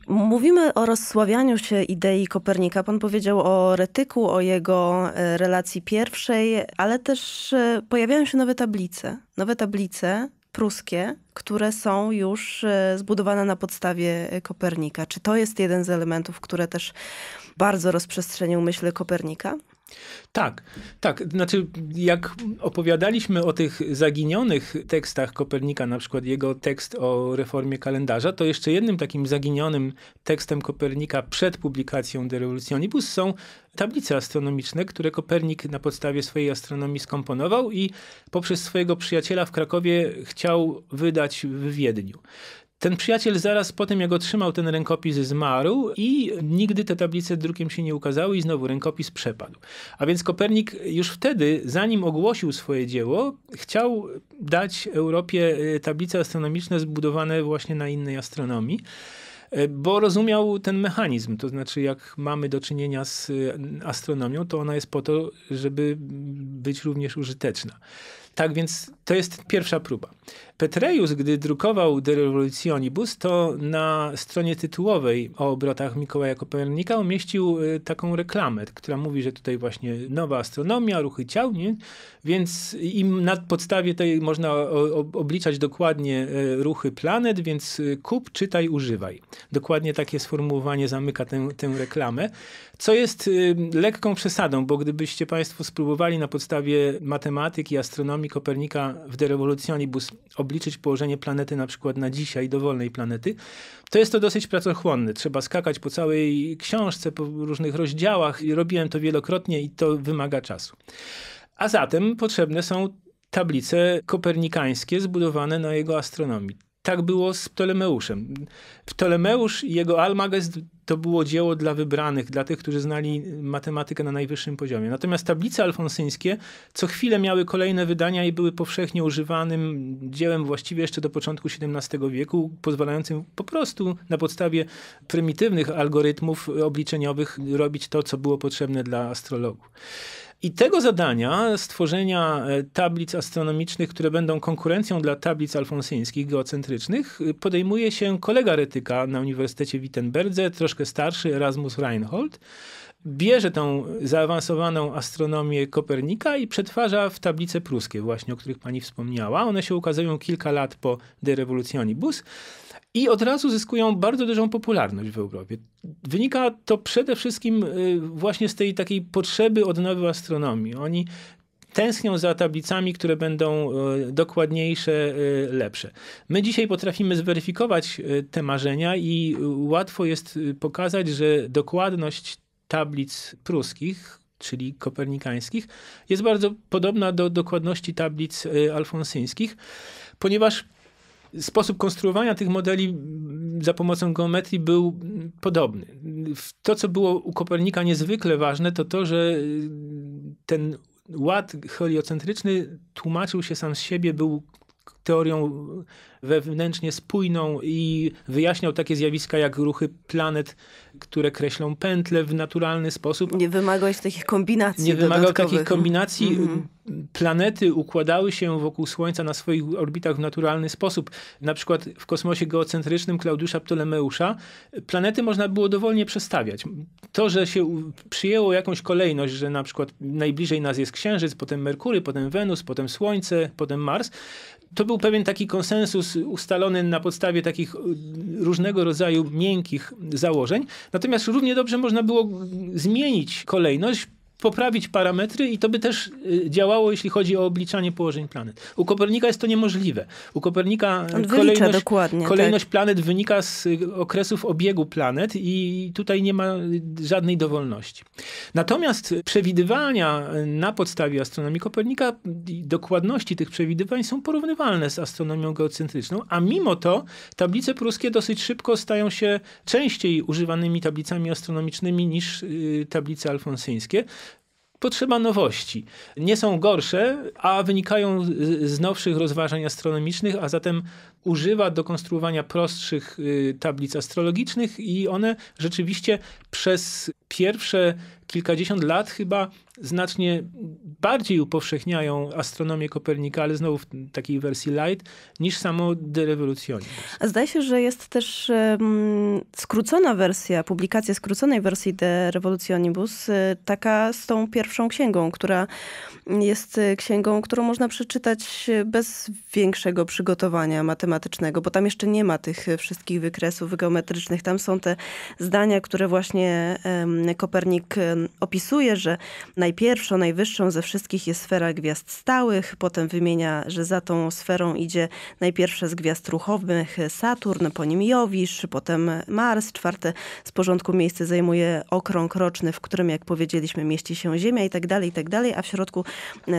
Mówimy o rozsławianiu się idei Kopernika. Pan powiedział o retyku, o jego e, relacji pierwszej, ale też e, pojawiają się nowe tablice. Nowe tablice pruskie, które są już e, zbudowane na podstawie Kopernika. Czy to jest jeden z elementów, które też bardzo rozprzestrzenił myśl Kopernika? Tak, tak. Znaczy, jak opowiadaliśmy o tych zaginionych tekstach Kopernika, na przykład jego tekst o reformie kalendarza, to jeszcze jednym takim zaginionym tekstem Kopernika przed publikacją De Revolutionibus są tablice astronomiczne, które Kopernik na podstawie swojej astronomii skomponował i poprzez swojego przyjaciela w Krakowie chciał wydać w Wiedniu. Ten przyjaciel zaraz po tym, jak otrzymał ten rękopis, zmarł i nigdy te tablice drukiem się nie ukazały i znowu rękopis przepadł. A więc Kopernik już wtedy, zanim ogłosił swoje dzieło, chciał dać Europie e, tablice astronomiczne zbudowane właśnie na innej astronomii e, bo rozumiał ten mechanizm. To znaczy, jak mamy do czynienia z e, astronomią, to ona jest po to, żeby być również użyteczna. Tak więc to jest pierwsza próba. Petreius, gdy drukował De Revolutionibus, to na stronie tytułowej o obrotach Mikołaja Kopernika umieścił y, taką reklamę, która mówi, że tutaj właśnie nowa astronomia, ruchy ciał, nie? więc im na podstawie tej można obliczać dokładnie y, ruchy planet, więc y, kup, czytaj, używaj. Dokładnie takie sformułowanie zamyka tę, tę reklamę, co jest lekką przesadą, bo gdybyście Państwo spróbowali na podstawie matematyki, astronomii Kopernika w De Revolutionibus obliczyć położenie planety na przykład na dzisiaj, dowolnej planety, to jest to dosyć pracochłonne. Trzeba skakać po całej książce, po różnych rozdziałach. Robiłem to wielokrotnie i to wymaga czasu. A zatem potrzebne są tablice kopernikańskie zbudowane na jego astronomii. Tak było z Ptolemeuszem. Ptolemeusz i jego Almagest to było dzieło dla wybranych, dla tych, którzy znali matematykę na najwyższym poziomie. Natomiast tablice alfonsyńskie co chwilę miały kolejne wydania i były powszechnie używanym dziełem właściwie jeszcze do początku XVII wieku, pozwalającym po prostu na podstawie prymitywnych algorytmów obliczeniowych robić to, co było potrzebne dla astrologów. I tego zadania, stworzenia e, tablic astronomicznych, które będą konkurencją dla tablic alfonsyńskich, geocentrycznych, y, podejmuje się kolega Retyka na Uniwersytecie Wittenberdze, troszkę starszy, Erasmus Reinhold. Bierze tą zaawansowaną astronomię Kopernika i przetwarza w tablice pruskie, właśnie o których pani wspomniała. One się ukazują kilka lat po De Revolutionibus i od razu zyskują bardzo dużą popularność w Europie. Wynika to przede wszystkim y, właśnie z tej takiej potrzeby odnowy astronomii. Oni tęsknią za tablicami, które będą y, dokładniejsze, y, lepsze. My dzisiaj potrafimy zweryfikować te marzenia i łatwo jest pokazać, że dokładność tablic pruskich, czyli kopernikańskich, jest bardzo podobna do dokładności tablic alfonsyńskich, ponieważ sposób konstruowania tych modeli za pomocą geometrii był podobny. To, co było u Kopernika niezwykle ważne, to to, że y, ten ład heliocentryczny tłumaczył się sam z siebie, był teorią wewnętrznie spójną i wyjaśniał takie zjawiska jak ruchy planet, które kreślą pętle w naturalny sposób. Nie wymagał takich kombinacji. Nie wymagał takich kombinacji. Mm -hmm planety układały się wokół Słońca na swoich orbitach w naturalny sposób. Na przykład w kosmosie geocentrycznym Klaudiusza Ptolemeusza planety można było dowolnie przestawiać. To, że się przyjęło jakąś kolejność, że na przykład najbliżej nas jest Księżyc, potem Merkury, potem Wenus, potem Słońce, potem Mars, to był pewien taki konsensus ustalony na podstawie takich różnego rodzaju miękkich założeń. Natomiast równie dobrze można było zmienić kolejność, poprawić parametry i to by też y, działało, jeśli chodzi o obliczanie położeń planet. U Kopernika jest to niemożliwe. U Kopernika y, kolejność, kolejność tak. planet wynika z y, okresów obiegu planet i tutaj nie ma żadnej dowolności. Natomiast przewidywania na podstawie astronomii Kopernika, dokładności tych przewidywań są porównywalne z astronomią geocentryczną, a mimo to tablice pruskie dosyć szybko stają się częściej używanymi tablicami astronomicznymi niż tablice alfonsyńskie potrzeba nowości. Nie są gorsze, a wynikają z nowszych rozważań astronomicznych, a zatem używa do konstruowania prostszych y, tablic astrologicznych i one rzeczywiście przez pierwsze kilkadziesiąt lat chyba znacznie bardziej upowszechniają astronomię Kopernika, ale znowu w takiej wersji light, niż samo derewolucjonizm. A zdaje się, że jest też um, skrócona wersja, publikacja skróconej wersji De Revolutionibus, y, taka z tą pierwszą księgą, która jest y, księgą, którą można przeczytać y, bez większego przygotowania matematycznego, bo tam jeszcze nie ma tych wszystkich wykresów geometrycznych. Tam są te zdania, które właśnie um, Kopernik opisuje, że najpierwszą, najwyższą ze wszystkich jest sfera gwiazd stałych, potem wymienia, że za tą sferą idzie najpierwsze z gwiazd ruchomych Saturn, po nim Jowisz, potem Mars, czwarte z porządku miejsce zajmuje okrąg roczny, w którym, jak powiedzieliśmy, mieści się Ziemia i tak dalej, i tak dalej, a w środku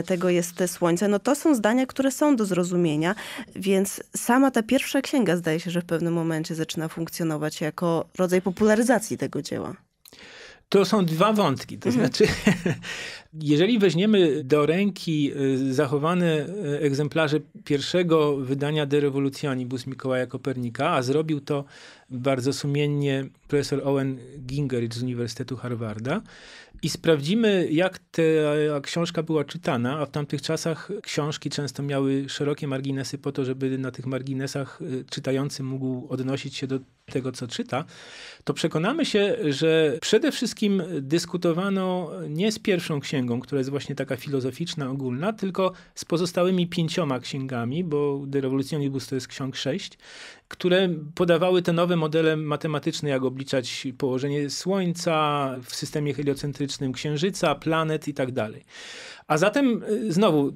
tego jest Słońce. No to są zdania, które są do zrozumienia, więc sama ta pierwsza księga zdaje się, że w pewnym momencie zaczyna funkcjonować jako rodzaj popularyzacji tego dzieła. To są dwa wątki. To mhm. znaczy, [laughs] jeżeli weźmiemy do ręki y, zachowane y, egzemplarze pierwszego wydania De Revolutionibus Mikołaja Kopernika, a zrobił to bardzo sumiennie profesor Owen Gingerich z Uniwersytetu Harvarda, i sprawdzimy, jak ta książka była czytana, a w tamtych czasach książki często miały szerokie marginesy po to, żeby na tych marginesach y, czytający mógł odnosić się do tego, co czyta, to przekonamy się, że przede wszystkim dyskutowano nie z pierwszą księgą, która jest właśnie taka filozoficzna, ogólna, tylko z pozostałymi pięcioma księgami, bo De Revolutionibus to jest ksiąg sześć które podawały te nowe modele matematyczne, jak obliczać położenie Słońca w systemie heliocentrycznym, Księżyca, planet i tak dalej. A zatem, y, znowu,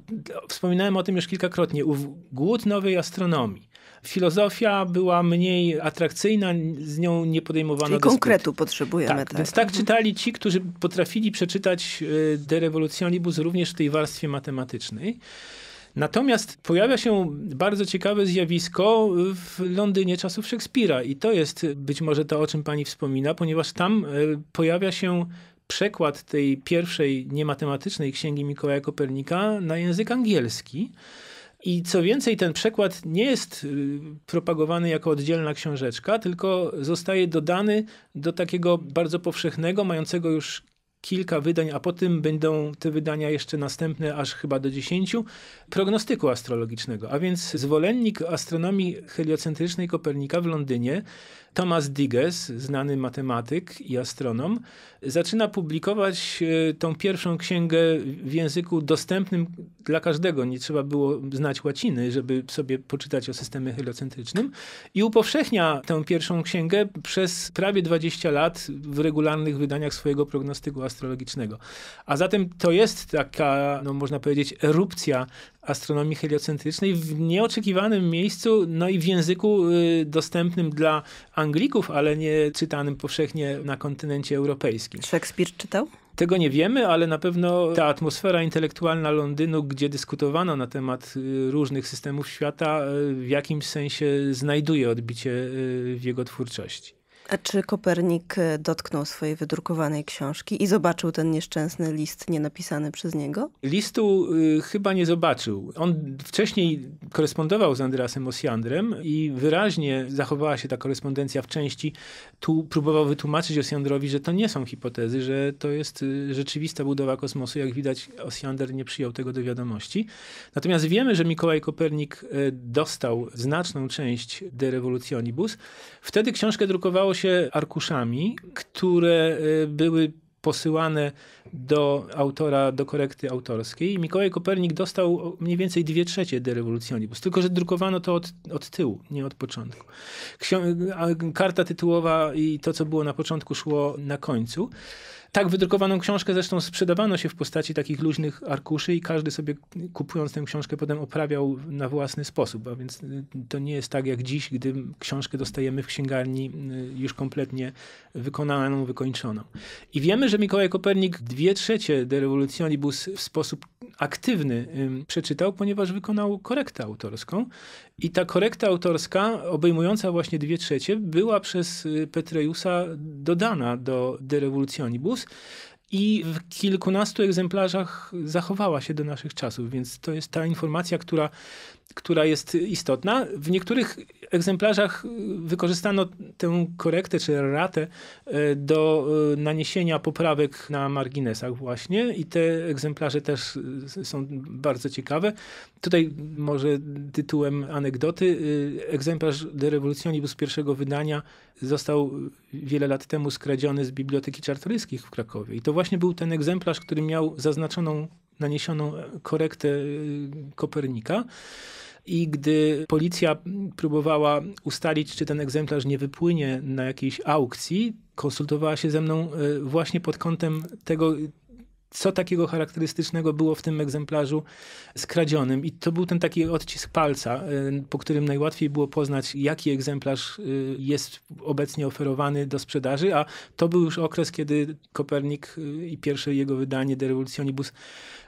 wspominałem o tym już kilkakrotnie, głód nowej astronomii. Filozofia była mniej atrakcyjna, z nią nie podejmowano Czyli dyskuty. konkretu potrzebujemy. Tak, tak. Więc tak, tak mhm. czytali ci, którzy potrafili przeczytać y, De Revolutionibus również w tej warstwie matematycznej. Natomiast pojawia się bardzo ciekawe zjawisko w Londynie czasów Szekspira i to jest być może to, o czym pani wspomina, ponieważ tam e, pojawia się przekład tej pierwszej niematematycznej księgi Mikołaja Kopernika na język angielski. I co więcej, ten przekład nie jest e, propagowany jako oddzielna książeczka, tylko zostaje dodany do takiego bardzo powszechnego, mającego już kilka wydań, a potem będą te wydania jeszcze następne, aż chyba do dziesięciu, prognostyku astrologicznego. A więc zwolennik astronomii heliocentrycznej Kopernika w Londynie Thomas Digges, znany matematyk i astronom, zaczyna publikować e, tą pierwszą księgę w języku dostępnym dla każdego. Nie trzeba było znać łaciny, żeby sobie poczytać o systemie heliocentrycznym. I upowszechnia tę pierwszą księgę przez prawie 20 lat w regularnych wydaniach swojego prognostyku astrologicznego. A zatem to jest taka, no można powiedzieć, erupcja astronomii heliocentrycznej w nieoczekiwanym miejscu, no i w języku y, dostępnym dla Anglików, ale nie czytanym powszechnie na kontynencie europejskim. Szekspir czytał? Tego nie wiemy, ale na pewno ta atmosfera intelektualna Londynu, gdzie dyskutowano na temat y, różnych systemów świata, y, w jakimś sensie znajduje odbicie w jego twórczości. A czy Kopernik e, dotknął swojej wydrukowanej książki i zobaczył ten nieszczęsny list nienapisany przez niego? Listu y, chyba nie zobaczył. On wcześniej korespondował z Andreasem Osiandrem i wyraźnie zachowała się ta korespondencja w części. Tu próbował wytłumaczyć Osiandrowi, że to nie są hipotezy, że to jest y, rzeczywista budowa kosmosu. Jak widać, Osiander nie przyjął tego do wiadomości. Natomiast wiemy, że Mikołaj Kopernik e, dostał znaczną część De Revolutionibus. Wtedy książkę drukowało się się arkuszami, które y, były posyłane do autora, do korekty autorskiej. Mikołaj Kopernik dostał mniej więcej dwie trzecie de rewolucjonibus. tylko że drukowano to od, od tyłu, nie od początku. karta tytułowa i to, co było na początku, szło na końcu. Tak wydrukowaną książkę zresztą sprzedawano się w postaci takich luźnych arkuszy i każdy sobie kupując tę książkę potem oprawiał na własny sposób, a więc y, to nie jest tak jak dziś, gdy książkę dostajemy w księgarni y, już kompletnie wykonaną, wykończoną. I wiemy, że Mikołaj Kopernik dwie trzecie De Revolutionibus w sposób aktywny przeczytał, ponieważ wykonał korektę autorską i ta korekta autorska obejmująca właśnie dwie trzecie była przez y, Petrejusa dodana do De Revolutionibus Plus. I w kilkunastu egzemplarzach zachowała się do naszych czasów, więc to jest ta informacja, która która jest istotna. W niektórych egzemplarzach wykorzystano tę korektę czy ratę e, do e, naniesienia poprawek na marginesach właśnie i te egzemplarze też e, są bardzo ciekawe. Tutaj może tytułem anegdoty egzemplarz De Revolutionibus pierwszego wydania został wiele lat temu skradziony z Biblioteki Czartoryskich w Krakowie. I to właśnie był ten egzemplarz, który miał zaznaczoną naniesioną korektę Kopernika. I gdy policja próbowała ustalić, czy ten egzemplarz nie wypłynie na jakiejś aukcji, konsultowała się ze mną e, właśnie pod kątem tego, co takiego charakterystycznego było w tym egzemplarzu skradzionym. I to był ten taki odcisk palca, y, po którym najłatwiej było poznać, jaki egzemplarz y, jest obecnie oferowany do sprzedaży, a to był już okres, kiedy Kopernik y, i pierwsze jego wydanie, De Revolutionibus,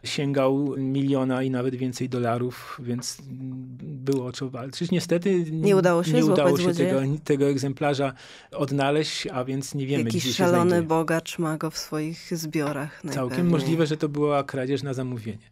sięgał miliona i nawet więcej dolarów, więc było o co walczyć. Niestety nie udało się, nie udało się tego, tego, egzemplarza odnaleźć, a więc nie wiemy, Jakiś gdzie szalony bogacz ma go w swoich zbiorach. Całkiem możliwe, że to była kradzież na zamówienie.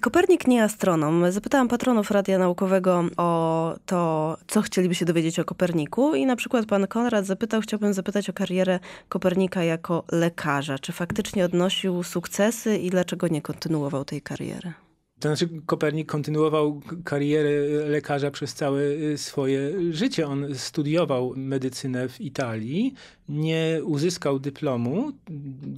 Kopernik nie astronom. Zapytałam patronów Radia Naukowego o to, co chcieliby się dowiedzieć o Koperniku i na przykład pan Konrad zapytał, chciałbym zapytać o karierę Kopernika jako lekarza. Czy faktycznie odnosił sukcesy i dlaczego nie kontynuował tej kariery? To znaczy Kopernik kontynuował karierę lekarza przez całe y, swoje życie. On studiował medycynę w Italii, nie uzyskał dyplomu.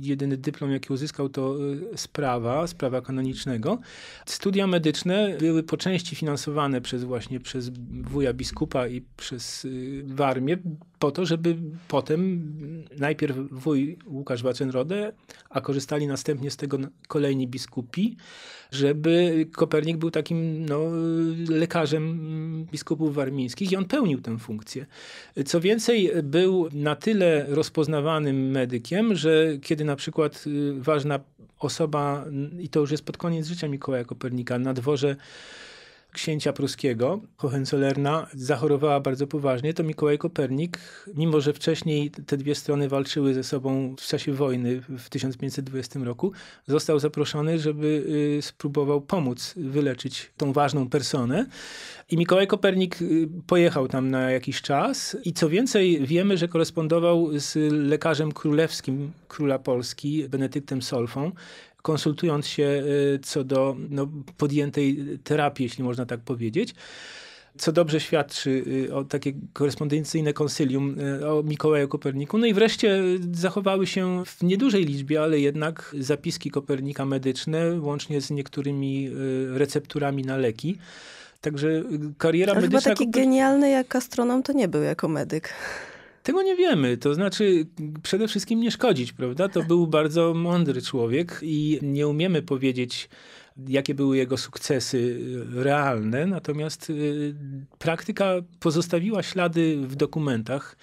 Jedyny dyplom, jaki uzyskał, to y, sprawa, sprawa kanonicznego. Studia medyczne były po części finansowane przez właśnie przez wuja biskupa i przez y, warmię po to, żeby potem najpierw wuj Łukasz Wacenrodę, a korzystali następnie z tego kolejni biskupi, żeby Kopernik był takim no, lekarzem biskupów warmińskich i on pełnił tę funkcję. Co więcej, był na tyle rozpoznawanym medykiem, że kiedy na przykład y, ważna osoba, i to już jest pod koniec życia Mikołaja Kopernika, na dworze księcia pruskiego, Hohenzollerna, zachorowała bardzo poważnie, to Mikołaj Kopernik, mimo że wcześniej te dwie strony walczyły ze sobą w czasie wojny w 1520 roku, został zaproszony, żeby y, spróbował pomóc wyleczyć tą ważną personę. I Mikołaj Kopernik y, pojechał tam na jakiś czas i co więcej wiemy, że korespondował z lekarzem królewskim króla Polski, Benedyktem Solfą, konsultując się y, co do no, podjętej terapii, jeśli można tak powiedzieć co dobrze świadczy y, o takie korespondencyjne konsylium y, o Mikołaju Koperniku. No i wreszcie zachowały się w niedużej liczbie, ale jednak zapiski Kopernika medyczne, łącznie z niektórymi recepturami na leki. Także kariera ale medyczna... Chyba taki Koper... genialny jak astronom to nie był jako medyk. Tego nie wiemy. To znaczy, przede wszystkim nie szkodzić, prawda? To był bardzo mądry człowiek i nie umiemy powiedzieć, jakie były jego sukcesy realne, natomiast y, praktyka pozostawiła ślady w dokumentach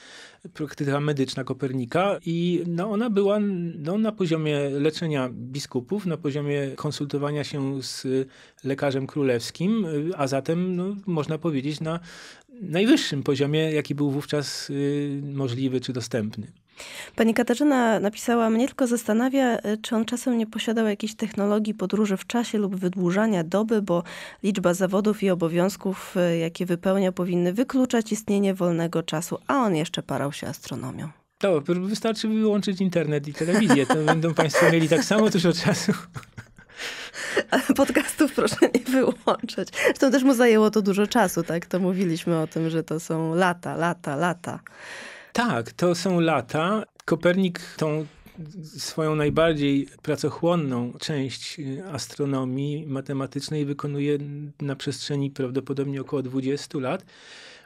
praktyka medyczna Kopernika i no, ona była no, na poziomie leczenia biskupów, na poziomie konsultowania się z lekarzem królewskim, a zatem no, można powiedzieć na najwyższym poziomie, jaki był wówczas y, możliwy czy dostępny. Pani Katarzyna napisała, mnie tylko zastanawia, y, czy on czasem nie posiadał jakiejś technologii podróży w czasie lub wydłużania doby, bo liczba zawodów i obowiązków, y, jakie wypełnia, powinny wykluczać istnienie wolnego czasu, a on jeszcze parał się astronomią. To wystarczy wyłączyć internet i telewizję, to będą państwo mieli tak samo dużo czasu. [laughs] Podcastów proszę nie wyłączać. Zresztą też mu zajęło to dużo czasu, tak? To mówiliśmy o tym, że to są lata, lata, lata. Tak, to są lata. Kopernik tą swoją najbardziej pracochłonną część y, astronomii matematycznej wykonuje na przestrzeni prawdopodobnie około 20 lat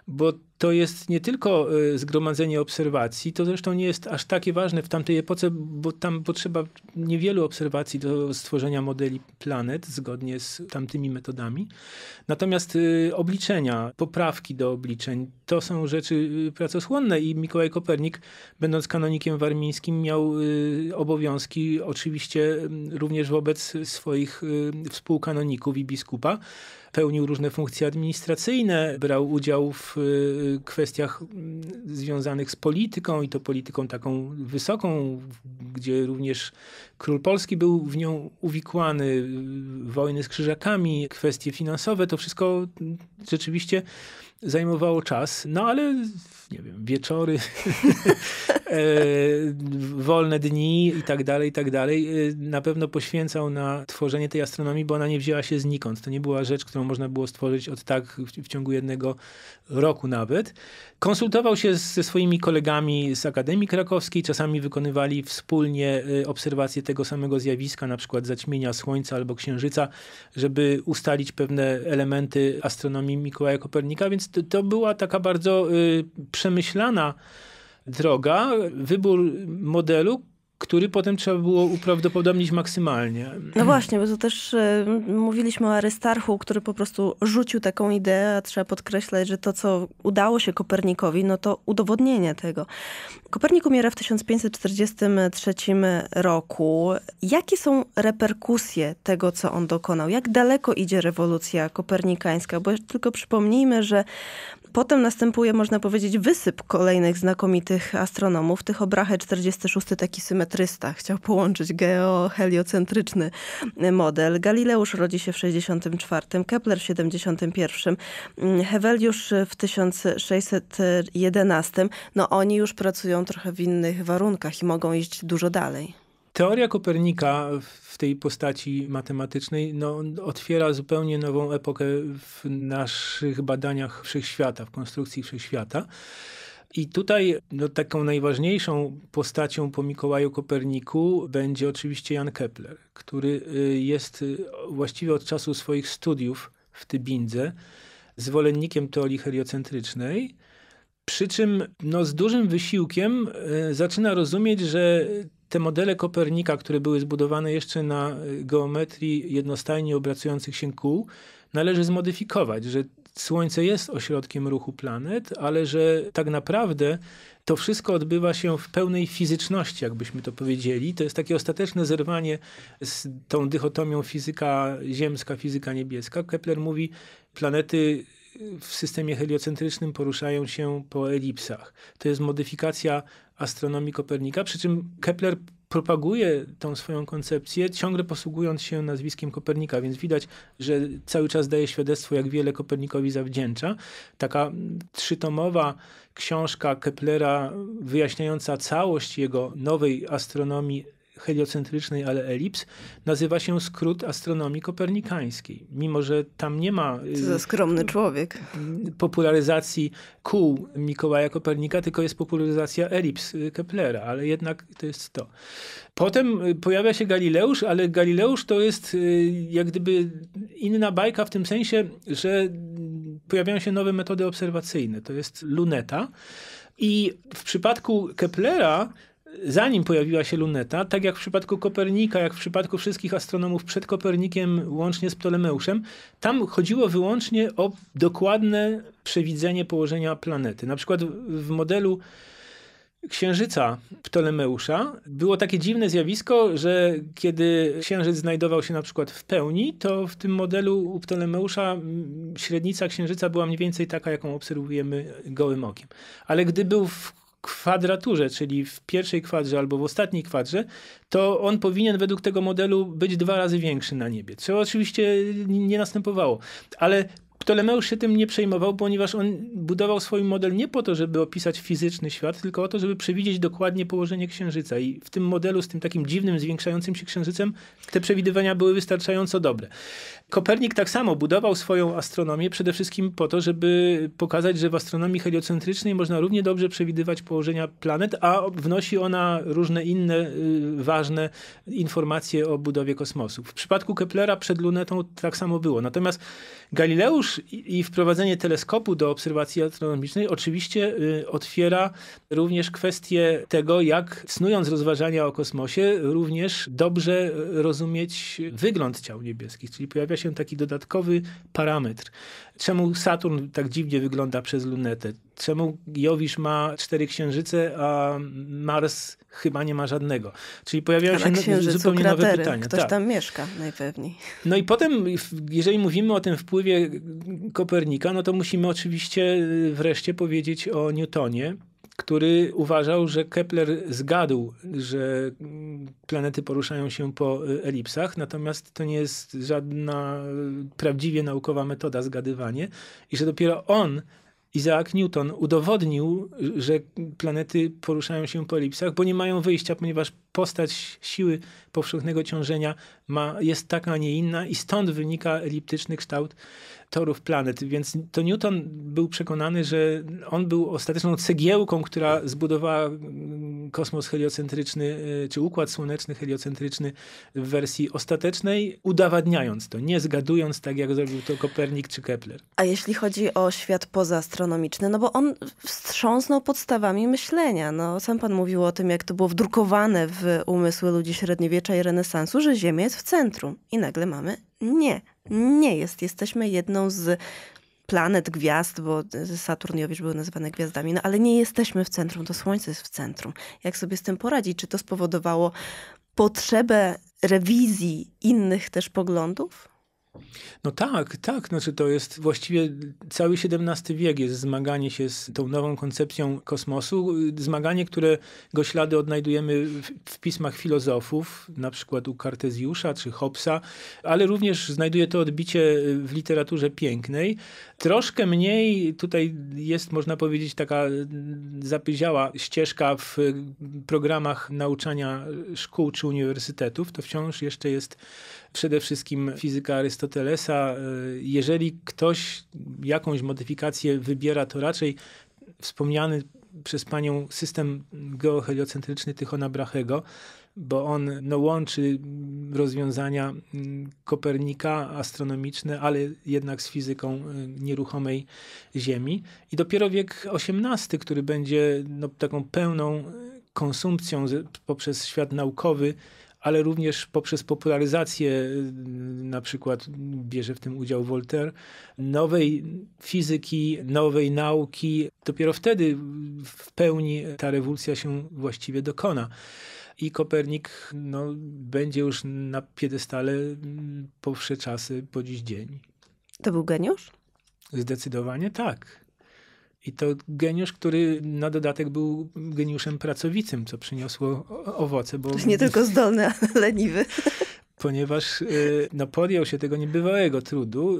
bo to jest nie tylko y, zgromadzenie obserwacji, to zresztą nie jest aż takie ważne w tamtej epoce, bo tam potrzeba niewielu obserwacji do stworzenia modeli planet zgodnie z tamtymi metodami. Natomiast y, obliczenia, poprawki do obliczeń to są rzeczy y, pracochłonne i Mikołaj Kopernik, będąc kanonikiem warmińskim, miał obowiązki oczywiście mm, również wobec swoich współkanoników i biskupa pełnił różne funkcje administracyjne, brał udział w y, y, kwestiach mm, związanych z polityką i to polityką taką wysoką, gdzie również król Polski był w nią uwikłany, y, wojny z krzyżakami, kwestie finansowe, to wszystko mm, rzeczywiście zajmowało czas. No ale nie wiem, wieczory, [laughs] e, wolne dni i tak dalej, i tak dalej, e, na pewno poświęcał na tworzenie tej astronomii, bo ona nie wzięła się znikąd. To nie była rzecz, którą można było stworzyć od tak w, w ciągu jednego roku nawet. Konsultował się z, ze swoimi kolegami z Akademii Krakowskiej, czasami wykonywali wspólnie e, obserwacje tego samego zjawiska, na przykład zaćmienia Słońca albo Księżyca, żeby ustalić pewne elementy astronomii Mikołaja Kopernika, więc to, to była taka bardzo y, przemyślana droga, wybór modelu, który potem trzeba było uprawdopodobnić maksymalnie. No właśnie, bo to też y, mówiliśmy o Aristarchu, który po prostu rzucił taką ideę, a trzeba podkreślać, że to, co udało się Kopernikowi, no to udowodnienie tego. Kopernik umiera w 1543 roku. Jakie są reperkusje tego, co on dokonał? Jak daleko idzie rewolucja kopernikańska? Bo tylko przypomnijmy, że Potem następuje, można powiedzieć, wysyp kolejnych znakomitych astronomów. Tych obrachę 46, taki symetrysta, chciał połączyć geoheliocentryczny model. Galileusz rodzi się w 64, Kepler w 71, Heweliusz w 1611. No oni już pracują trochę w innych warunkach i mogą iść dużo dalej teoria Kopernika w tej postaci matematycznej no, otwiera zupełnie nową epokę w naszych badaniach wszechświata, w konstrukcji wszechświata. I tutaj no, taką najważniejszą postacią po Mikołaju Koperniku będzie oczywiście Jan Kepler, który y, jest y, właściwie od czasu swoich studiów w Tybindze zwolennikiem teorii heliocentrycznej. Przy czym no, z dużym wysiłkiem y, zaczyna rozumieć, że te modele Kopernika, które były zbudowane jeszcze na e, geometrii jednostajnie obracujących się kół, należy zmodyfikować, że Słońce jest ośrodkiem ruchu planet, ale że tak naprawdę to wszystko odbywa się w pełnej fizyczności, jakbyśmy to powiedzieli. To jest takie ostateczne zerwanie z tą dychotomią fizyka ziemska, fizyka niebieska. Kepler mówi, planety e, w systemie heliocentrycznym poruszają się po elipsach. To jest modyfikacja astronomii Kopernika, przy czym Kepler propaguje tą swoją koncepcję, ciągle posługując się nazwiskiem Kopernika, więc widać, że cały czas daje świadectwo, jak wiele Kopernikowi zawdzięcza. Taka trzytomowa książka Keplera wyjaśniająca całość jego nowej astronomii heliocentrycznej, ale elips, nazywa się skrót astronomii kopernikańskiej. Mimo, że tam nie ma... Y, Co za skromny człowiek. Popularyzacji kół Mikołaja Kopernika, tylko jest popularyzacja elips y, Keplera, ale jednak to jest to. Potem y, pojawia się Galileusz, ale Galileusz to jest jak gdyby inna bajka w tym sensie, że pojawiają się nowe metody obserwacyjne. To jest luneta. I w przypadku Keplera zanim pojawiła się luneta, tak jak w przypadku Kopernika, jak w przypadku wszystkich astronomów przed Kopernikiem, łącznie z Ptolemeuszem, tam chodziło wyłącznie o dokładne przewidzenie położenia planety. Na przykład w modelu księżyca Ptolemeusza było takie dziwne zjawisko, że kiedy księżyc znajdował się na przykład w pełni, to w tym modelu u Ptolemeusza średnica księżyca była mniej więcej taka, jaką obserwujemy gołym okiem. Ale gdy był w kwadraturze, czyli w pierwszej kwadrze albo w ostatniej kwadrze, to on powinien według tego modelu być dwa razy większy na niebie, co oczywiście nie następowało. Ale Ptolemeusz się tym nie przejmował, ponieważ on budował swój model nie po to, żeby opisać fizyczny świat, tylko o to, żeby przewidzieć dokładnie położenie księżyca. I w tym modelu, z tym takim dziwnym, zwiększającym się księżycem, te przewidywania były wystarczająco dobre. Kopernik tak samo budował swoją astronomię przede wszystkim po to, żeby pokazać, że w astronomii heliocentrycznej można równie dobrze przewidywać położenia planet, a wnosi ona różne inne y, ważne informacje o budowie kosmosu. W przypadku Keplera przed lunetą tak samo było. Natomiast Galileusz i wprowadzenie teleskopu do obserwacji astronomicznej oczywiście y, otwiera również kwestię tego, jak snując rozważania o kosmosie, również dobrze y, rozumieć wygląd ciał niebieskich, czyli pojawia się taki dodatkowy parametr. Czemu Saturn tak dziwnie wygląda przez lunetę? Czemu Jowisz ma cztery księżyce, a Mars chyba nie ma żadnego? Czyli pojawiają się zupełnie kratery. nowe pytania. Ktoś tak. tam mieszka najpewniej. No i potem, jeżeli mówimy o tym wpływie Kopernika, no to musimy oczywiście y, wreszcie powiedzieć o Newtonie, który uważał, że Kepler zgadł, że mm, planety poruszają się po y, elipsach, natomiast to nie jest żadna y, prawdziwie naukowa metoda zgadywanie i że dopiero on Isaac Newton udowodnił, że planety poruszają się po elipsach, bo nie mają wyjścia, ponieważ postać siły powszechnego ciążenia ma, jest taka, a nie inna i stąd wynika eliptyczny kształt torów planet. Więc to Newton był przekonany, że on był ostateczną cegiełką, która zbudowała mm, kosmos heliocentryczny, y, czy układ słoneczny heliocentryczny w wersji ostatecznej, udowadniając to, nie zgadując tak, jak zrobił to Kopernik czy Kepler. A jeśli chodzi o świat pozaastronomiczny, no bo on wstrząsnął podstawami myślenia. No, sam pan mówił o tym, jak to było wdrukowane w umysły ludzi średniowiecza i renesansu, że Ziemia jest w centrum i nagle mamy nie, nie jest. Jesteśmy jedną z planet, gwiazd, bo Saturn i Jowisz były nazywane gwiazdami, no ale nie jesteśmy w centrum, to Słońce jest w centrum. Jak sobie z tym poradzić? Czy to spowodowało potrzebę rewizji innych też poglądów? No tak, tak. Znaczy to jest właściwie cały XVII wiek jest zmaganie się z tą nową koncepcją kosmosu. Zmaganie, którego ślady odnajdujemy w, w pismach filozofów, na przykład u Kartezjusza czy Hobsa, ale również znajduje to odbicie w literaturze pięknej. Troszkę mniej tutaj jest, można powiedzieć, taka zapyziała ścieżka w programach nauczania szkół czy uniwersytetów. To wciąż jeszcze jest przede wszystkim fizyka Arystotelesa. E, jeżeli ktoś jakąś modyfikację wybiera, to raczej wspomniany przez panią system geoheliocentryczny Tychona Brachego, bo on no, łączy rozwiązania mm, Kopernika astronomiczne, ale jednak z fizyką e, nieruchomej Ziemi. I dopiero wiek XVIII, który będzie no, taką pełną konsumpcją poprzez świat naukowy ale również poprzez popularyzację, y, na przykład bierze w tym udział Voltaire, nowej fizyki, nowej nauki. Dopiero wtedy w pełni ta rewolucja się właściwie dokona i Kopernik no, będzie już na piedestale mm, po wsze czasy, po dziś dzień. To był geniusz? Zdecydowanie tak. I to geniusz, który na dodatek był geniuszem pracowitym, co przyniosło owoce. Bo... Nie tylko zdolny, ale leniwy [laughs] ponieważ y, no, podjął się tego niebywałego trudu.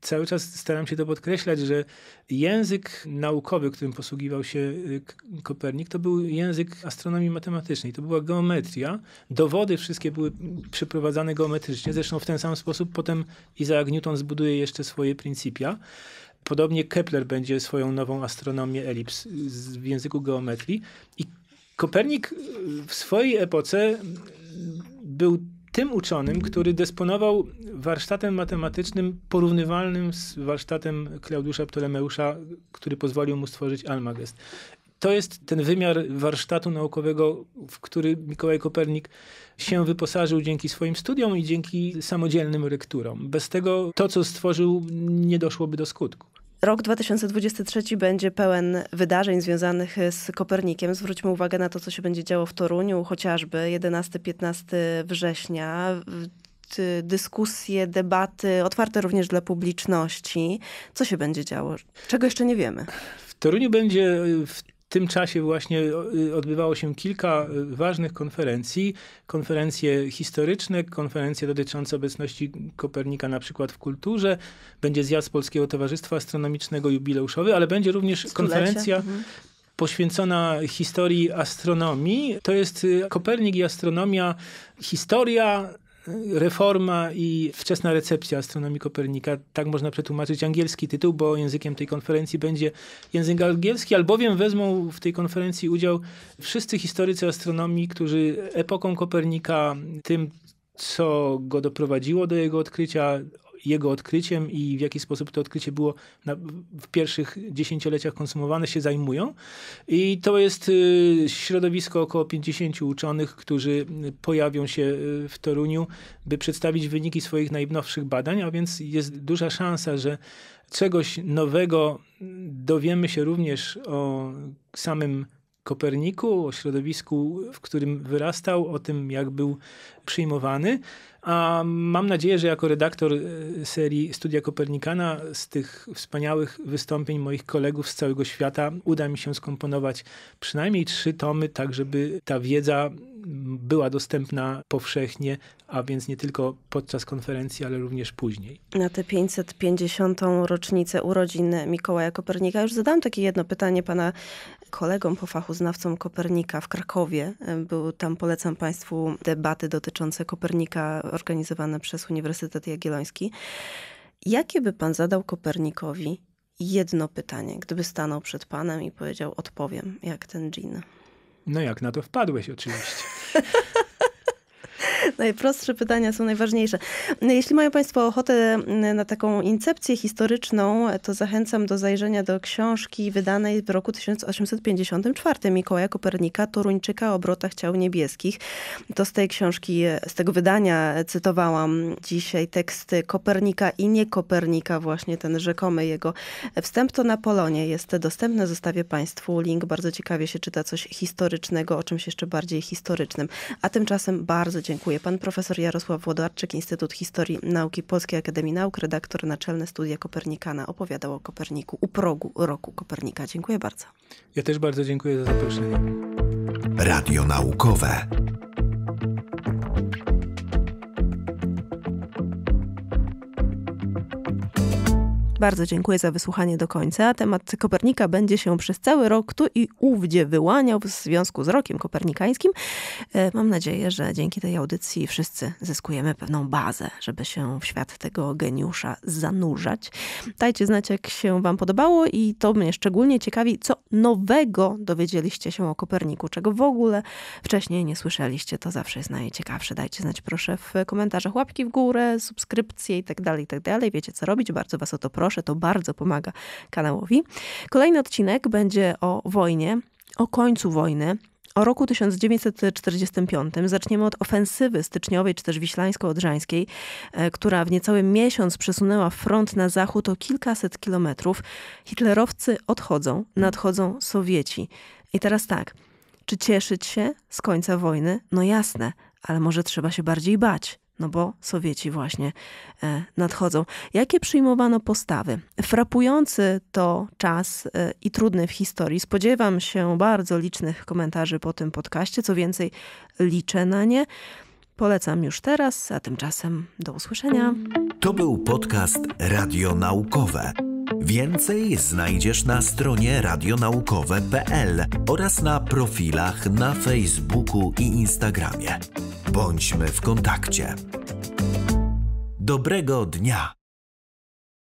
Cały czas staram się to podkreślać, że język naukowy, którym posługiwał się y, Kopernik, to był język astronomii matematycznej. To była geometria. Dowody wszystkie były przeprowadzane geometrycznie. Zresztą w ten sam sposób potem Isaac Newton zbuduje jeszcze swoje pryncypia. Podobnie Kepler będzie swoją nową astronomię elips w języku geometrii. I Kopernik w swojej epoce był tym uczonym, który dysponował warsztatem matematycznym porównywalnym z warsztatem Klaudiusza Ptolemeusza, który pozwolił mu stworzyć Almagest. To jest ten wymiar warsztatu naukowego, w który Mikołaj Kopernik się wyposażył dzięki swoim studiom i dzięki samodzielnym lekturom. Bez tego to, co stworzył, nie doszłoby do skutku. Rok 2023 będzie pełen wydarzeń związanych e, z Kopernikiem. Zwróćmy uwagę na to, co się będzie działo w Toruniu, chociażby 11-15 września dyskusje, debaty, otwarte również dla publiczności. Co się będzie działo? Czego jeszcze nie wiemy? W Toruniu będzie w tym czasie właśnie y, odbywało się kilka y, ważnych konferencji. Konferencje historyczne, konferencje dotyczące obecności Kopernika na przykład w kulturze. Będzie zjazd Polskiego Towarzystwa Astronomicznego jubileuszowy, ale będzie również Stulecie. konferencja mhm poświęcona historii astronomii. To jest y, Kopernik i astronomia, historia Reforma i wczesna recepcja astronomii Kopernika, tak można przetłumaczyć angielski tytuł, bo językiem tej konferencji będzie język angielski, albowiem wezmą w tej konferencji udział wszyscy historycy astronomii, którzy epoką Kopernika, tym co go doprowadziło do jego odkrycia, jego odkryciem i w jaki sposób to odkrycie było na, w pierwszych dziesięcioleciach konsumowane, się zajmują. I to jest y, środowisko około 50 uczonych, którzy y, pojawią się y, w Toruniu, by przedstawić wyniki swoich najnowszych badań, a więc jest duża szansa, że czegoś nowego mm, dowiemy się również o samym Koperniku, o środowisku, w którym wyrastał, o tym, jak był przyjmowany. A mam nadzieję, że jako redaktor e, serii Studia Kopernikana z tych wspaniałych wystąpień moich kolegów z całego świata uda mi się skomponować przynajmniej trzy tomy, tak żeby ta wiedza była dostępna powszechnie, a więc nie tylko podczas konferencji, ale również później. Na tę 550. rocznicę urodzin Mikołaja Kopernika już zadałam takie jedno pytanie pana kolegom po fachu znawcom Kopernika w Krakowie. E, był, tam polecam państwu debaty dotyczące Kopernika organizowane przez Uniwersytet Jagielloński. Jakie by pan zadał Kopernikowi jedno pytanie, gdyby stanął przed panem i powiedział: Odpowiem, jak ten dżin? No, jak na to wpadłeś, oczywiście. [laughs] Najprostsze pytania są najważniejsze. Jeśli mają Państwo ochotę mm, na taką incepcję historyczną, to zachęcam do zajrzenia do książki wydanej w roku 1854 Mikołaja Kopernika, Toruńczyka o obrotach ciał niebieskich. To z tej książki, z tego wydania cytowałam dzisiaj teksty Kopernika i nie Kopernika, właśnie ten rzekomy jego wstęp to na Polonie jest dostępne. Zostawię Państwu link. Bardzo ciekawie się czyta coś historycznego, o czymś jeszcze bardziej historycznym. A tymczasem bardzo Dziękuję. Pan profesor Jarosław Włodarczyk, Instytut Historii Nauki Polskiej Akademii Nauk, redaktor naczelny Studia Kopernikana, opowiadał o Koperniku u progu roku Kopernika. Dziękuję bardzo. Ja też bardzo dziękuję za zaproszenie. Radio Naukowe. Bardzo dziękuję za wysłuchanie do końca. Temat Kopernika będzie się przez cały rok tu i ówdzie wyłaniał w związku z rokiem kopernikańskim. E, mam nadzieję, że dzięki tej audycji wszyscy zyskujemy pewną bazę, żeby się w świat tego geniusza zanurzać. Dajcie znać, jak się Wam podobało i to mnie szczególnie ciekawi, co nowego dowiedzieliście się o Koperniku, czego w ogóle wcześniej nie słyszeliście. To zawsze jest najciekawsze. Dajcie znać proszę w komentarzach łapki w górę, subskrypcje itd., tak itd. Tak Wiecie, co robić. Bardzo Was o to proszę proszę, to bardzo pomaga kanałowi. Kolejny odcinek będzie o wojnie, o końcu wojny. O roku 1945 zaczniemy od ofensywy styczniowej czy też wiślańsko-odrzańskiej, e, która w niecały miesiąc przesunęła front na zachód o kilkaset kilometrów. Hitlerowcy odchodzą, nadchodzą Sowieci. I teraz tak, czy cieszyć się z końca wojny? No jasne, ale może trzeba się bardziej bać no bo Sowieci właśnie e, nadchodzą. Jakie przyjmowano postawy? Frapujący to czas e, i trudny w historii. Spodziewam się bardzo licznych komentarzy po tym podcaście, co więcej, liczę na nie. Polecam już teraz, a tymczasem do usłyszenia. To był podcast Radio Naukowe. Więcej znajdziesz na stronie radionaukowe.pl oraz na profilach na Facebooku i Instagramie. Bądźmy w kontakcie. Dobrego dnia!